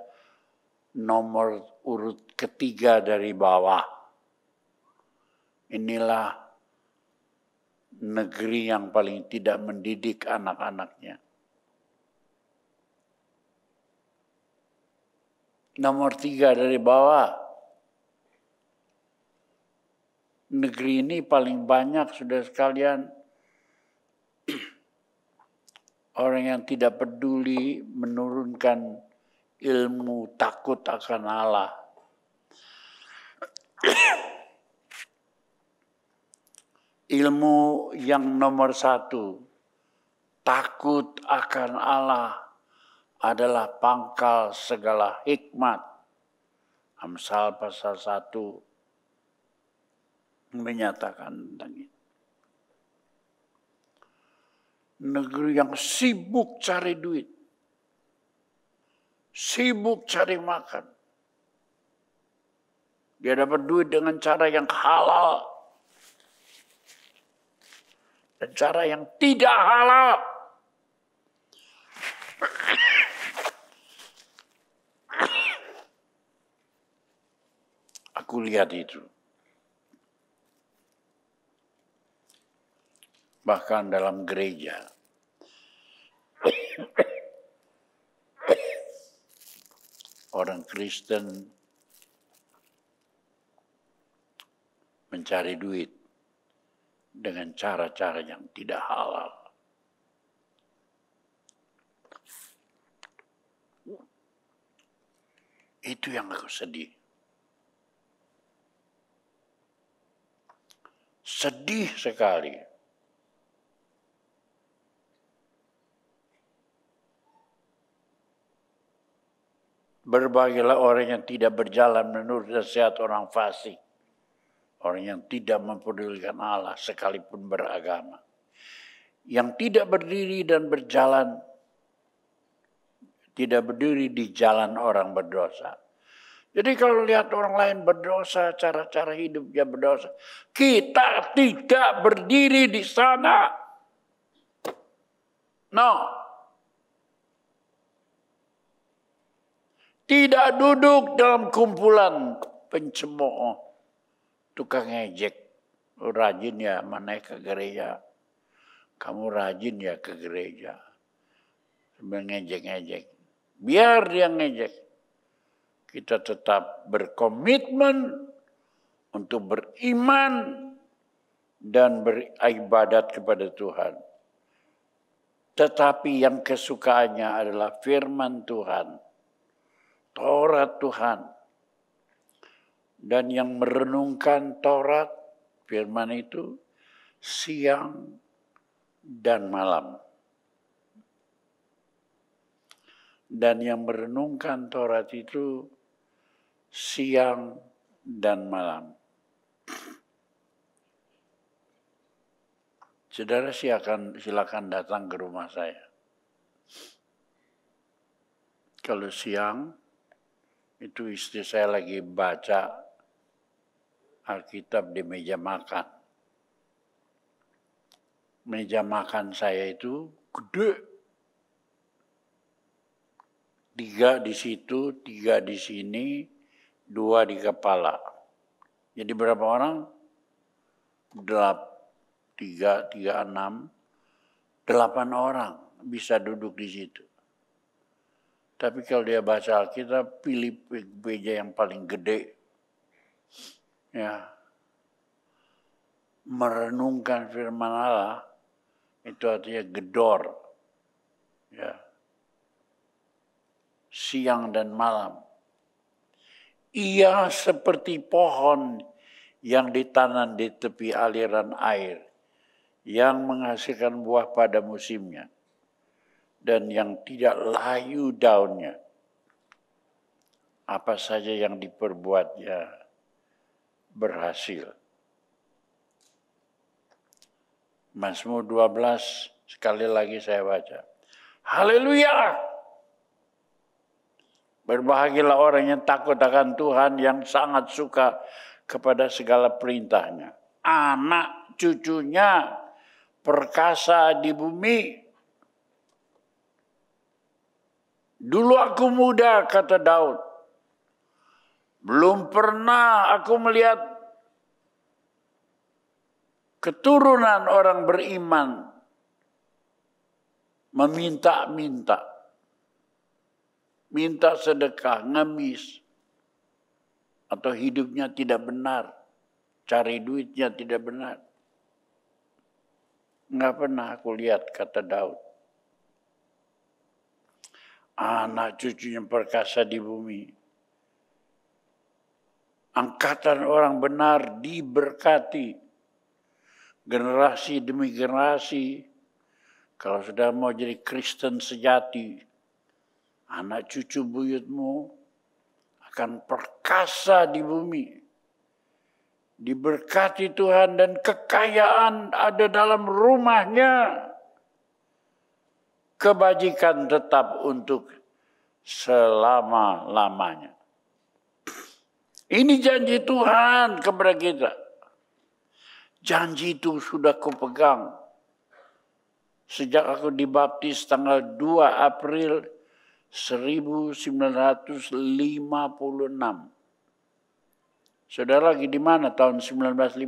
nomor urut ketiga dari bawah. Inilah negeri yang paling tidak mendidik anak-anaknya. Nomor tiga dari bawah negeri ini paling banyak sudah sekalian orang yang tidak peduli menurunkan ilmu takut akan Allah. ilmu yang nomor satu, takut akan Allah adalah pangkal segala hikmat. Amsal pasal 1 menyatakan tentang itu. Negeri yang sibuk cari duit, sibuk cari makan. Dia dapat duit dengan cara yang halal dan cara yang tidak halal. Aku lihat itu. bahkan dalam gereja. Orang Kristen mencari duit dengan cara-cara yang tidak halal. Itu yang aku sedih. Sedih sekali Berbagilah orang yang tidak berjalan menurut nasihat orang fasik. Orang yang tidak mempedulikan Allah sekalipun beragama. Yang tidak berdiri dan berjalan. Tidak berdiri di jalan orang berdosa. Jadi kalau lihat orang lain berdosa, cara-cara hidupnya berdosa. Kita tidak berdiri di sana. No. Tidak duduk dalam kumpulan pencemooh. Tukang ejek. rajin ya mana ke gereja. Kamu rajin ya ke gereja. Sambil ngejek-ngejek. Biar dia ngejek. Kita tetap berkomitmen untuk beriman dan beribadat kepada Tuhan. Tetapi yang kesukaannya adalah firman Tuhan. Taurat Tuhan. Dan yang merenungkan Taurat firman itu siang dan malam. Dan yang merenungkan Taurat itu siang dan malam. Saudara silakan, silakan datang ke rumah saya. Kalau siang, itu istri saya lagi baca Alkitab di meja makan. Meja makan saya itu gede. Tiga di situ, tiga di sini, dua di kepala. Jadi berapa orang? Delap, tiga, tiga, enam. Delapan orang bisa duduk di situ. Tapi kalau dia baca Alkitab, pilih gereja yang paling gede. Ya. Merenungkan firman Allah, itu artinya gedor. Ya. Siang dan malam. Ia seperti pohon yang ditanam di tepi aliran air, yang menghasilkan buah pada musimnya dan yang tidak layu daunnya. Apa saja yang diperbuatnya berhasil. Mazmur 12 sekali lagi saya baca. Haleluya! Berbahagialah orang yang takut akan Tuhan yang sangat suka kepada segala perintahnya. Anak cucunya perkasa di bumi Dulu aku muda, kata Daud. Belum pernah aku melihat keturunan orang beriman meminta-minta. Minta sedekah, ngemis. Atau hidupnya tidak benar. Cari duitnya tidak benar. Nggak pernah aku lihat, kata Daud anak cucu yang perkasa di bumi. Angkatan orang benar diberkati. Generasi demi generasi. Kalau sudah mau jadi Kristen sejati, anak cucu buyutmu akan perkasa di bumi diberkati Tuhan dan kekayaan ada dalam rumahnya kebajikan tetap untuk selama-lamanya. Ini janji Tuhan kepada kita. Janji itu sudah kupegang. Sejak aku dibaptis tanggal 2 April 1956. Saudara lagi di mana tahun 1956?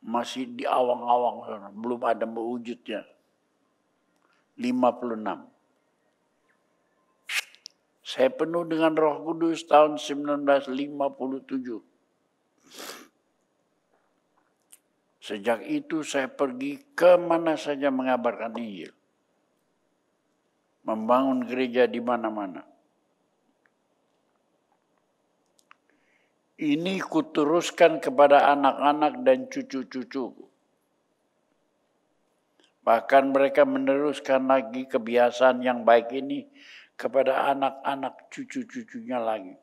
Masih di awang-awang, belum ada mewujudnya. 56. Saya penuh dengan roh kudus tahun 1957. Sejak itu saya pergi ke mana saja mengabarkan Injil. Membangun gereja di mana-mana. Ini kuteruskan kepada anak-anak dan cucu-cucuku. Bahkan mereka meneruskan lagi kebiasaan yang baik ini kepada anak-anak cucu-cucunya lagi.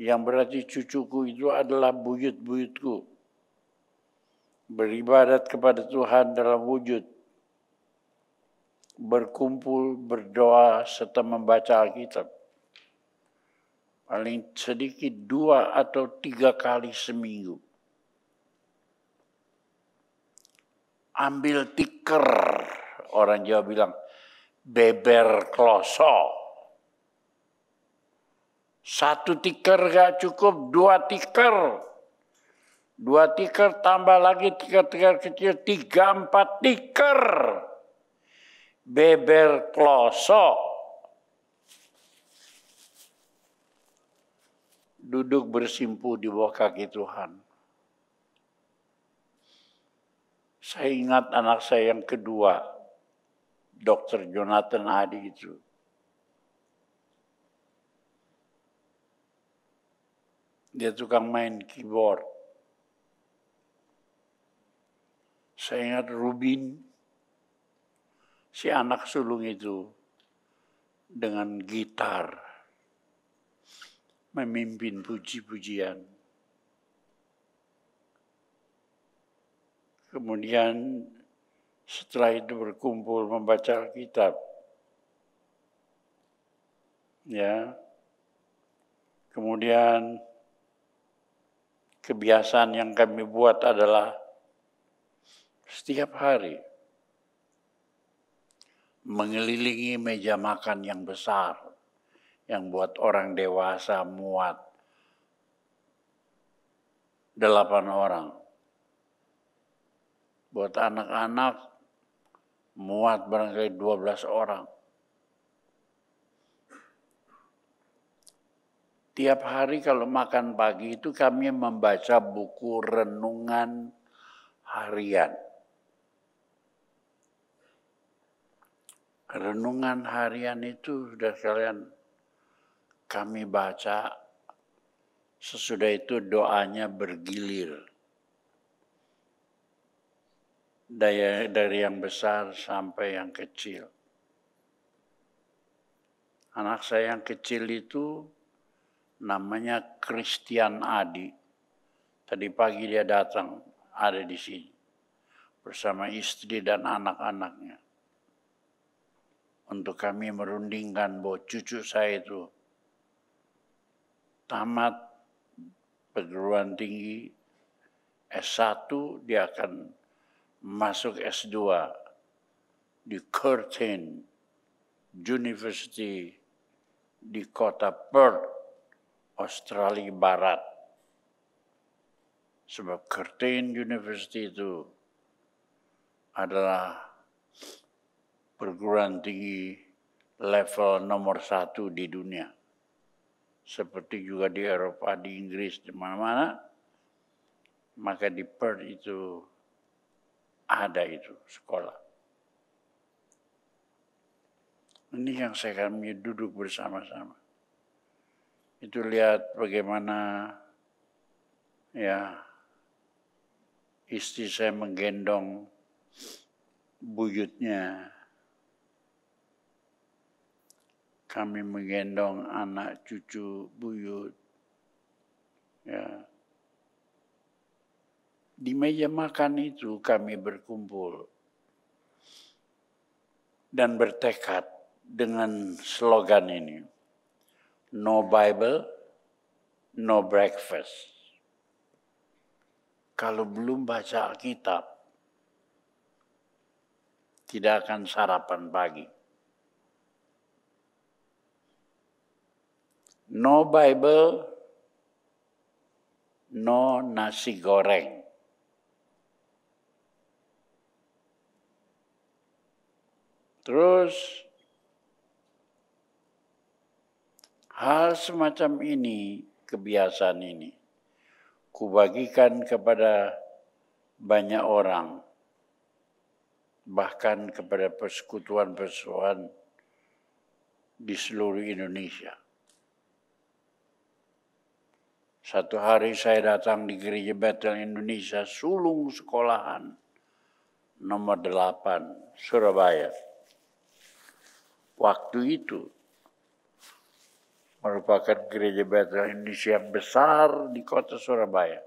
Yang berarti cucuku itu adalah buyut-buyutku. Beribadat kepada Tuhan dalam wujud. Berkumpul, berdoa, serta membaca Alkitab. Paling sedikit dua atau tiga kali seminggu ambil tiker. Orang Jawa bilang, beber kloso. Satu tiker gak cukup, dua tiker. Dua tiker tambah lagi tiker-tiker kecil, tiga empat tiker. Beber kloso. Duduk bersimpu di bawah kaki Tuhan Saya ingat anak saya yang kedua, Dr. Jonathan Adi itu. Dia tukang main keyboard. Saya ingat Rubin, si anak sulung itu, dengan gitar memimpin puji-pujian. kemudian setelah itu berkumpul membaca Alkitab. Ya. Kemudian kebiasaan yang kami buat adalah setiap hari mengelilingi meja makan yang besar yang buat orang dewasa muat delapan orang buat anak-anak muat barangkali 12 orang. Tiap hari kalau makan pagi itu kami membaca buku renungan harian. Renungan harian itu sudah kalian kami baca sesudah itu doanya bergilir daya, dari yang besar sampai yang kecil. Anak saya yang kecil itu namanya Christian Adi. Tadi pagi dia datang, ada di sini. Bersama istri dan anak-anaknya. Untuk kami merundingkan bahwa cucu saya itu tamat perguruan tinggi S1 dia akan masuk S2 di Curtin University di kota Perth, Australia Barat. Sebab Curtin University itu adalah perguruan tinggi level nomor satu di dunia. Seperti juga di Eropa, di Inggris, di mana-mana. Maka di Perth itu ada itu sekolah. Ini yang saya kami duduk bersama-sama. Itu lihat bagaimana ya istri saya menggendong buyutnya. Kami menggendong anak cucu buyut. Ya, di meja makan itu kami berkumpul dan bertekad dengan slogan ini. No Bible, no breakfast. Kalau belum baca Alkitab, tidak akan sarapan pagi. No Bible, no nasi goreng. Terus hal semacam ini, kebiasaan ini, kubagikan kepada banyak orang, bahkan kepada persekutuan-persekutuan di seluruh Indonesia. Satu hari saya datang di gereja Betel Indonesia, Sulung Sekolahan, nomor Delapan, Surabaya waktu itu merupakan gereja Bethel Indonesia yang besar di kota Surabaya.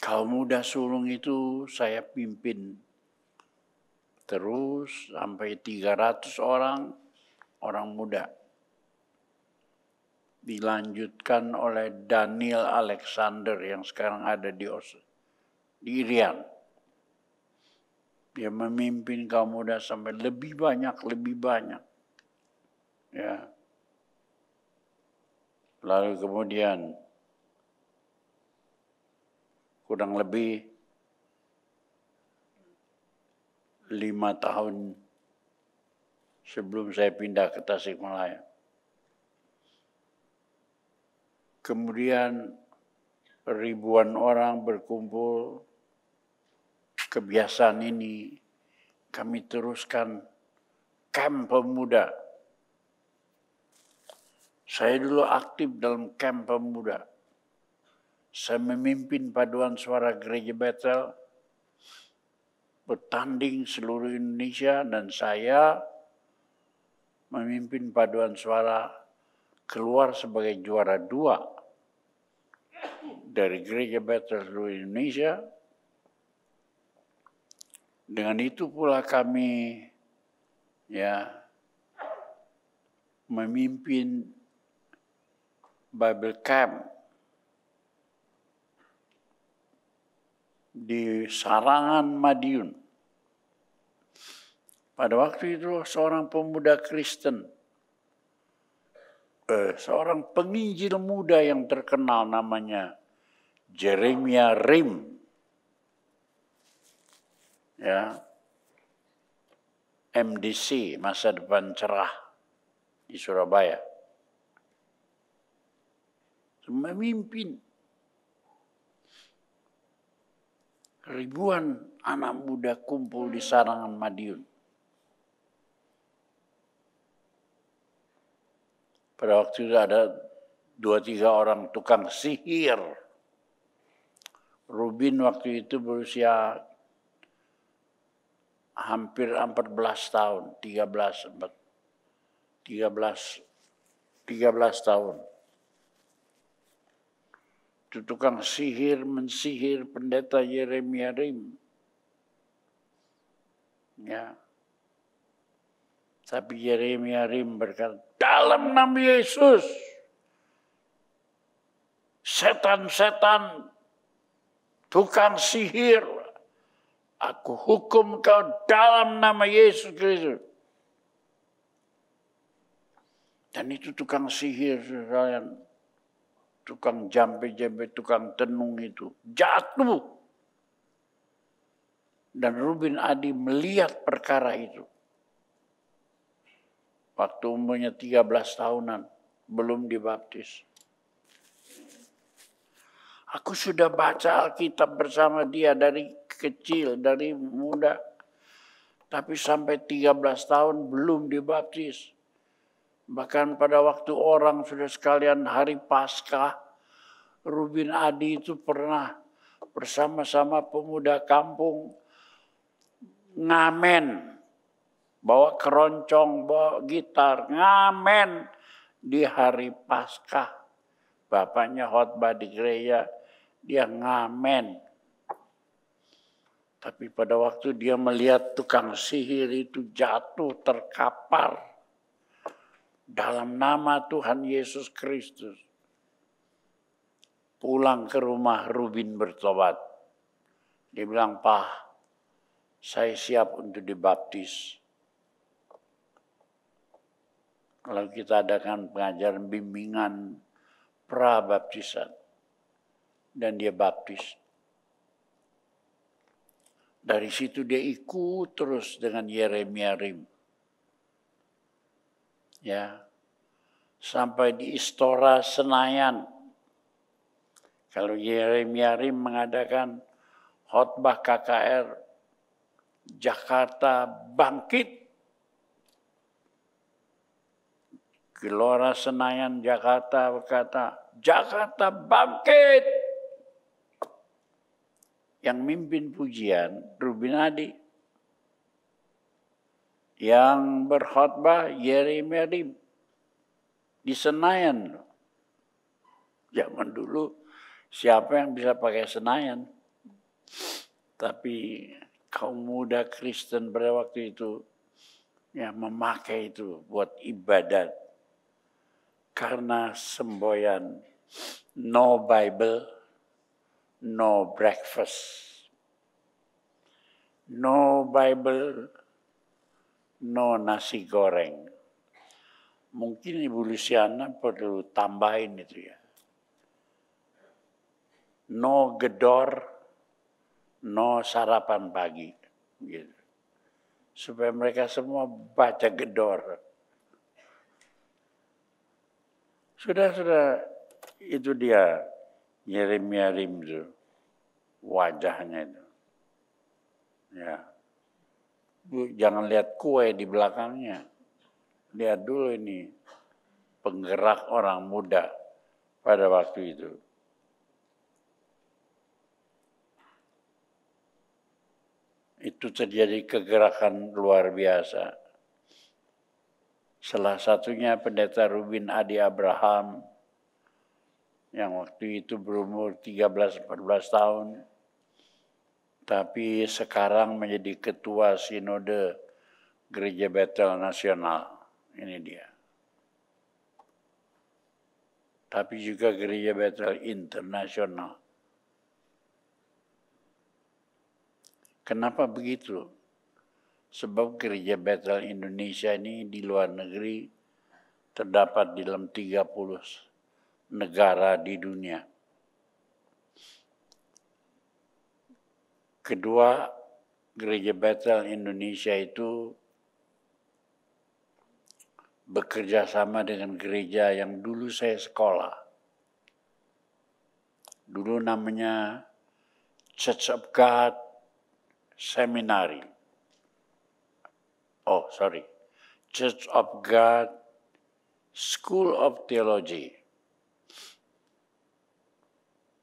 Kalau muda sulung itu saya pimpin terus sampai 300 orang orang muda. Dilanjutkan oleh Daniel Alexander yang sekarang ada di Os di dia memimpin kaum muda sampai lebih banyak, lebih banyak. Ya. Lalu kemudian kurang lebih lima tahun sebelum saya pindah ke Tasikmalaya. Kemudian ribuan orang berkumpul kebiasaan ini kami teruskan kamp pemuda. Saya dulu aktif dalam kamp pemuda. Saya memimpin paduan suara gereja Betel bertanding seluruh Indonesia dan saya memimpin paduan suara keluar sebagai juara dua dari gereja Betel seluruh Indonesia dengan itu pula kami ya memimpin Bible Camp di Sarangan Madiun. Pada waktu itu seorang pemuda Kristen, eh, seorang penginjil muda yang terkenal namanya Jeremia Rim, ya MDC masa depan cerah di Surabaya. Memimpin ribuan anak muda kumpul di sarangan Madiun. Pada waktu itu ada dua tiga orang tukang sihir. Rubin waktu itu berusia hampir 14 tahun, 13 13 13 tahun. Itu tukang sihir mensihir pendeta Yeremia Rim. Ya. Tapi Yeremia Rim berkata, dalam nama Yesus, setan-setan, tukang sihir, Aku hukum kau dalam nama Yesus Kristus. Dan itu tukang sihir, sayang. Tukang jambe-jambe, tukang tenung itu. Jatuh. Dan Rubin Adi melihat perkara itu. Waktu umurnya 13 tahunan. Belum dibaptis. Aku sudah baca Alkitab bersama dia dari kecil, dari muda. Tapi sampai 13 tahun belum dibaptis. Bahkan pada waktu orang sudah sekalian hari Paskah, Rubin Adi itu pernah bersama-sama pemuda kampung ngamen, bawa keroncong, bawa gitar, ngamen di hari Paskah. Bapaknya khotbah di gereja, dia ngamen. Tapi pada waktu dia melihat tukang sihir itu jatuh terkapar dalam nama Tuhan Yesus Kristus. Pulang ke rumah Rubin bertobat. Dia bilang, Pak, saya siap untuk dibaptis. Lalu kita adakan pengajaran bimbingan prabaptisan. Dan dia baptis dari situ dia ikut terus dengan Yeremia Rim. Ya. Sampai di Istora Senayan. Kalau Yeremia Rim mengadakan khotbah KKR Jakarta bangkit. Gelora Senayan Jakarta berkata, Jakarta bangkit yang mimpin pujian Rubin Adi. Yang berkhotbah Yeri Merim di Senayan. Zaman dulu siapa yang bisa pakai Senayan? Tapi kaum muda Kristen pada waktu itu ya memakai itu buat ibadat karena semboyan no Bible no breakfast, no Bible, no nasi goreng. Mungkin Ibu Luciana perlu tambahin itu ya. No gedor, no sarapan pagi. Gitu. Supaya mereka semua baca gedor. Sudah-sudah itu dia nyirim-nyirim itu wajahnya itu. Ya. Jangan lihat kue di belakangnya. Lihat dulu ini penggerak orang muda pada waktu itu. Itu terjadi kegerakan luar biasa. Salah satunya pendeta Rubin Adi Abraham yang waktu itu berumur 13-14 tahun, tapi sekarang menjadi ketua sinode Gereja Betel Nasional. Ini dia. Tapi juga Gereja Betel Internasional. Kenapa begitu? Sebab Gereja Betel Indonesia ini di luar negeri terdapat di dalam 30 negara di dunia. Kedua, Gereja Bethel Indonesia itu bekerja sama dengan gereja yang dulu saya sekolah. Dulu namanya Church of God Seminary. Oh, sorry. Church of God School of Theology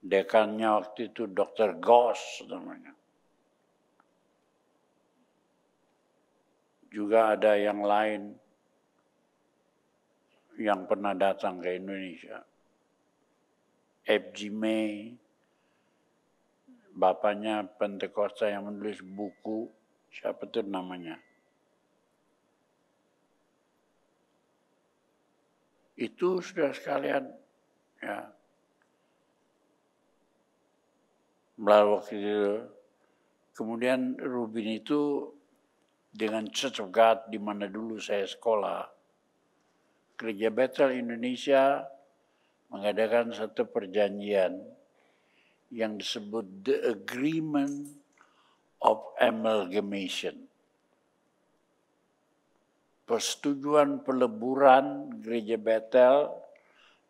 dekannya waktu itu Dr. Goss namanya. Juga ada yang lain yang pernah datang ke Indonesia. F.G. May, bapaknya Pentekosta yang menulis buku, siapa itu namanya? Itu sudah sekalian ya melalui gitu. Kemudian Rubin itu dengan Church of God di mana dulu saya sekolah, Gereja Bethel Indonesia mengadakan satu perjanjian yang disebut The Agreement of Amalgamation. Persetujuan peleburan Gereja Bethel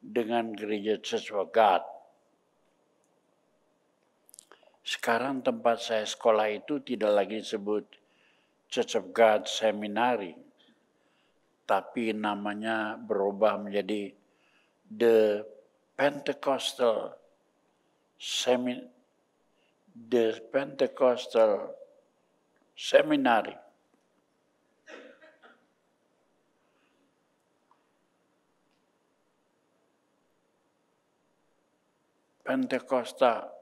dengan Gereja Church of God sekarang tempat saya sekolah itu tidak lagi disebut Church of God Seminary, tapi namanya berubah menjadi The Pentecostal Semin The Pentecostal Seminary. Pentecostal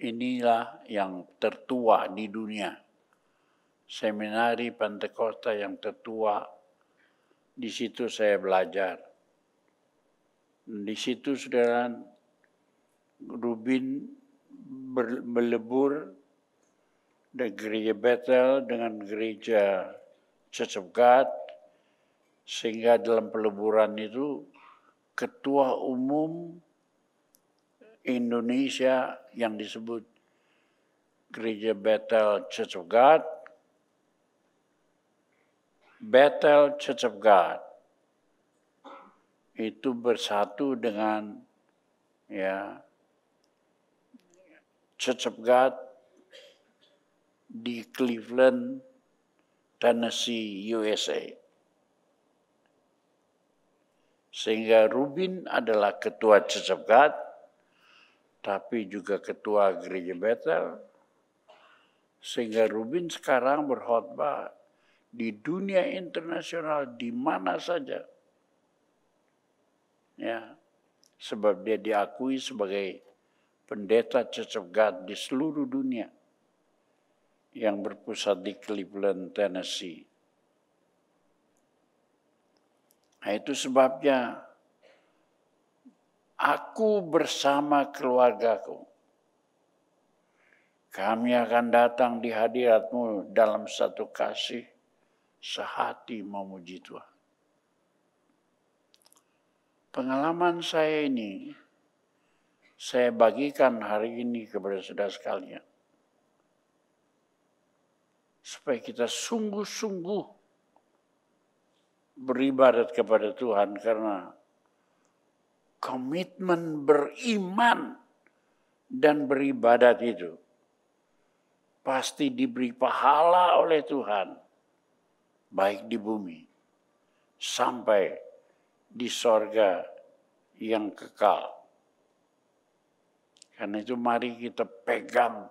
inilah yang tertua di dunia. Seminari Pantekosta yang tertua, di situ saya belajar. Di situ saudara Rubin melebur the gereja Bethel dengan gereja Church of God, sehingga dalam peleburan itu ketua umum Indonesia yang disebut Gereja Bethel Church of God. Bethel Church of God itu bersatu dengan ya Church of God di Cleveland, Tennessee, USA. Sehingga Rubin adalah ketua Church of God, tapi juga ketua gereja Bethel, Sehingga Rubin sekarang berkhotbah di dunia internasional di mana saja. Ya, sebab dia diakui sebagai pendeta Church God di seluruh dunia yang berpusat di Cleveland, Tennessee. Nah itu sebabnya aku bersama keluargaku. Kami akan datang di hadiratmu dalam satu kasih, sehati memuji Tuhan. Pengalaman saya ini, saya bagikan hari ini kepada saudara sekalian. Supaya kita sungguh-sungguh beribadat kepada Tuhan karena komitmen beriman dan beribadat itu pasti diberi pahala oleh Tuhan baik di bumi sampai di sorga yang kekal. Karena itu mari kita pegang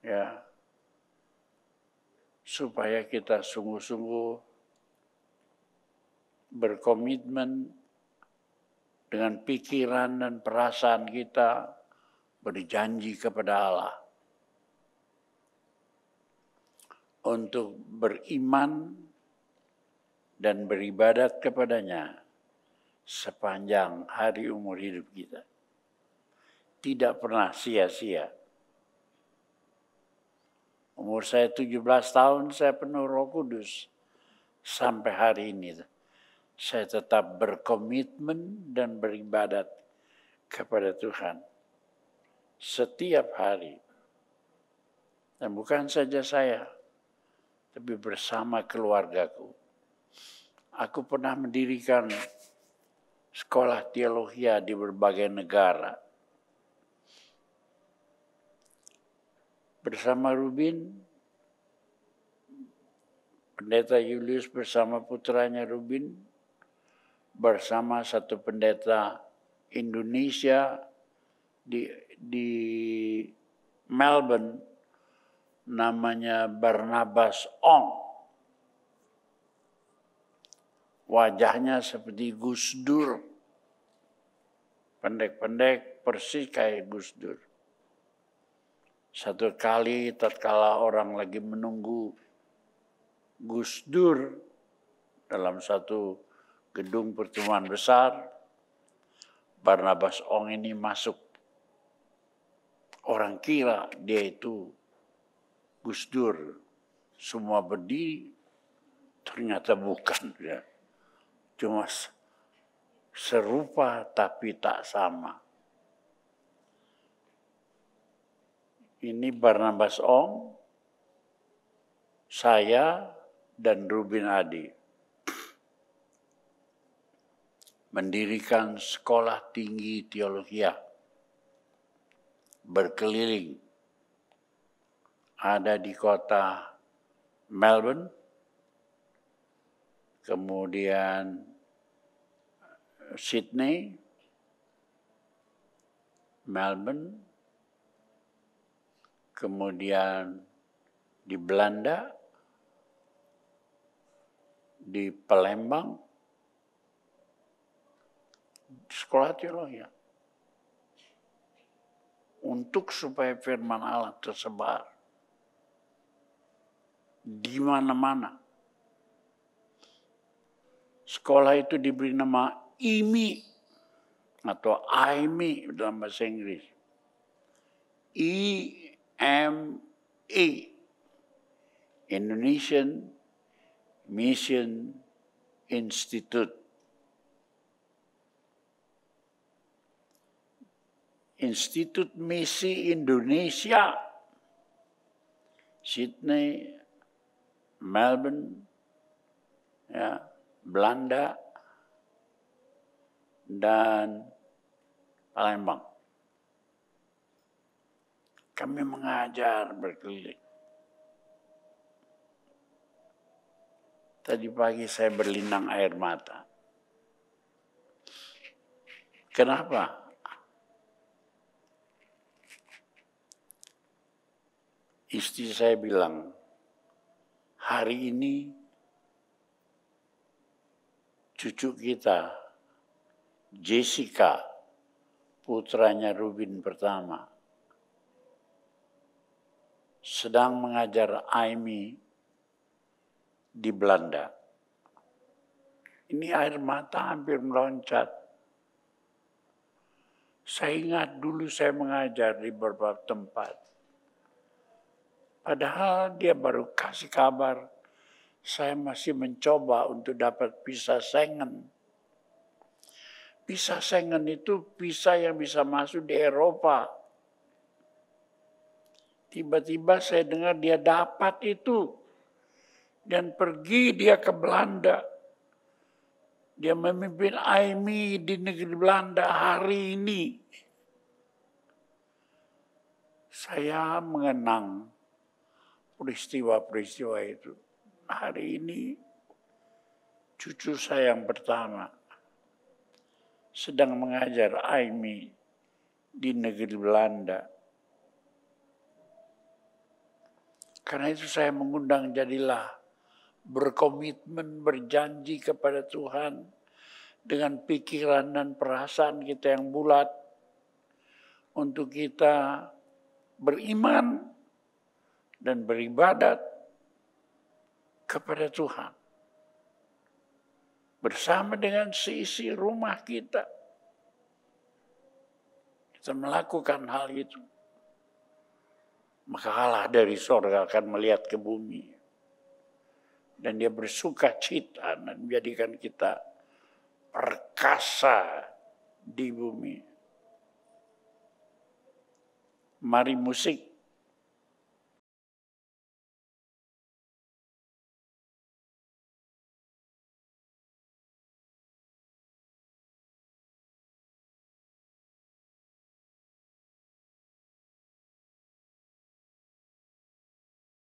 ya supaya kita sungguh-sungguh berkomitmen dengan pikiran dan perasaan kita berjanji kepada Allah untuk beriman dan beribadat kepadanya sepanjang hari umur hidup kita. Tidak pernah sia-sia. Umur saya 17 tahun saya penuh roh kudus sampai hari ini saya tetap berkomitmen dan beribadat kepada Tuhan setiap hari. Dan bukan saja saya, tapi bersama keluargaku. Aku pernah mendirikan sekolah teologi di berbagai negara. Bersama Rubin, Pendeta Julius bersama putranya Rubin, bersama satu pendeta Indonesia di di Melbourne namanya Barnabas Ong. Wajahnya seperti Gus Dur. Pendek-pendek persis kayak Gus Dur. Satu kali tatkala orang lagi menunggu Gus Dur dalam satu gedung pertemuan besar, Barnabas Ong ini masuk. Orang kira dia itu Gus Dur. Semua berdiri, ternyata bukan. Ya. Cuma serupa tapi tak sama. Ini Barnabas Ong, saya, dan Rubin Adi. mendirikan sekolah tinggi teologi berkeliling ada di kota Melbourne kemudian Sydney Melbourne kemudian di Belanda di Palembang sekolah teologi. Untuk supaya firman Allah tersebar di mana-mana. Sekolah itu diberi nama IMI atau IMI dalam bahasa Inggris. I M I Indonesian Mission Institute Institut Misi Indonesia, Sydney, Melbourne, ya, Belanda, dan Palembang. Kami mengajar berkeliling. Tadi pagi saya berlinang air mata. Kenapa? istri saya bilang, hari ini cucu kita, Jessica, putranya Rubin pertama, sedang mengajar Aimi di Belanda. Ini air mata hampir meloncat. Saya ingat dulu saya mengajar di beberapa tempat Padahal dia baru kasih kabar, saya masih mencoba untuk dapat pisah sengen. Pisah sengen itu pisah yang bisa masuk di Eropa. Tiba-tiba saya dengar dia dapat itu. Dan pergi dia ke Belanda. Dia memimpin AIMI di negeri Belanda hari ini. Saya mengenang peristiwa-peristiwa itu. Hari ini cucu saya yang pertama sedang mengajar Aimi di negeri Belanda. Karena itu saya mengundang jadilah berkomitmen, berjanji kepada Tuhan dengan pikiran dan perasaan kita yang bulat untuk kita beriman dan beribadat kepada Tuhan. Bersama dengan sisi rumah kita. Kita melakukan hal itu. Maka Allah dari sorga akan melihat ke bumi. Dan dia bersuka cita dan menjadikan kita perkasa di bumi. Mari musik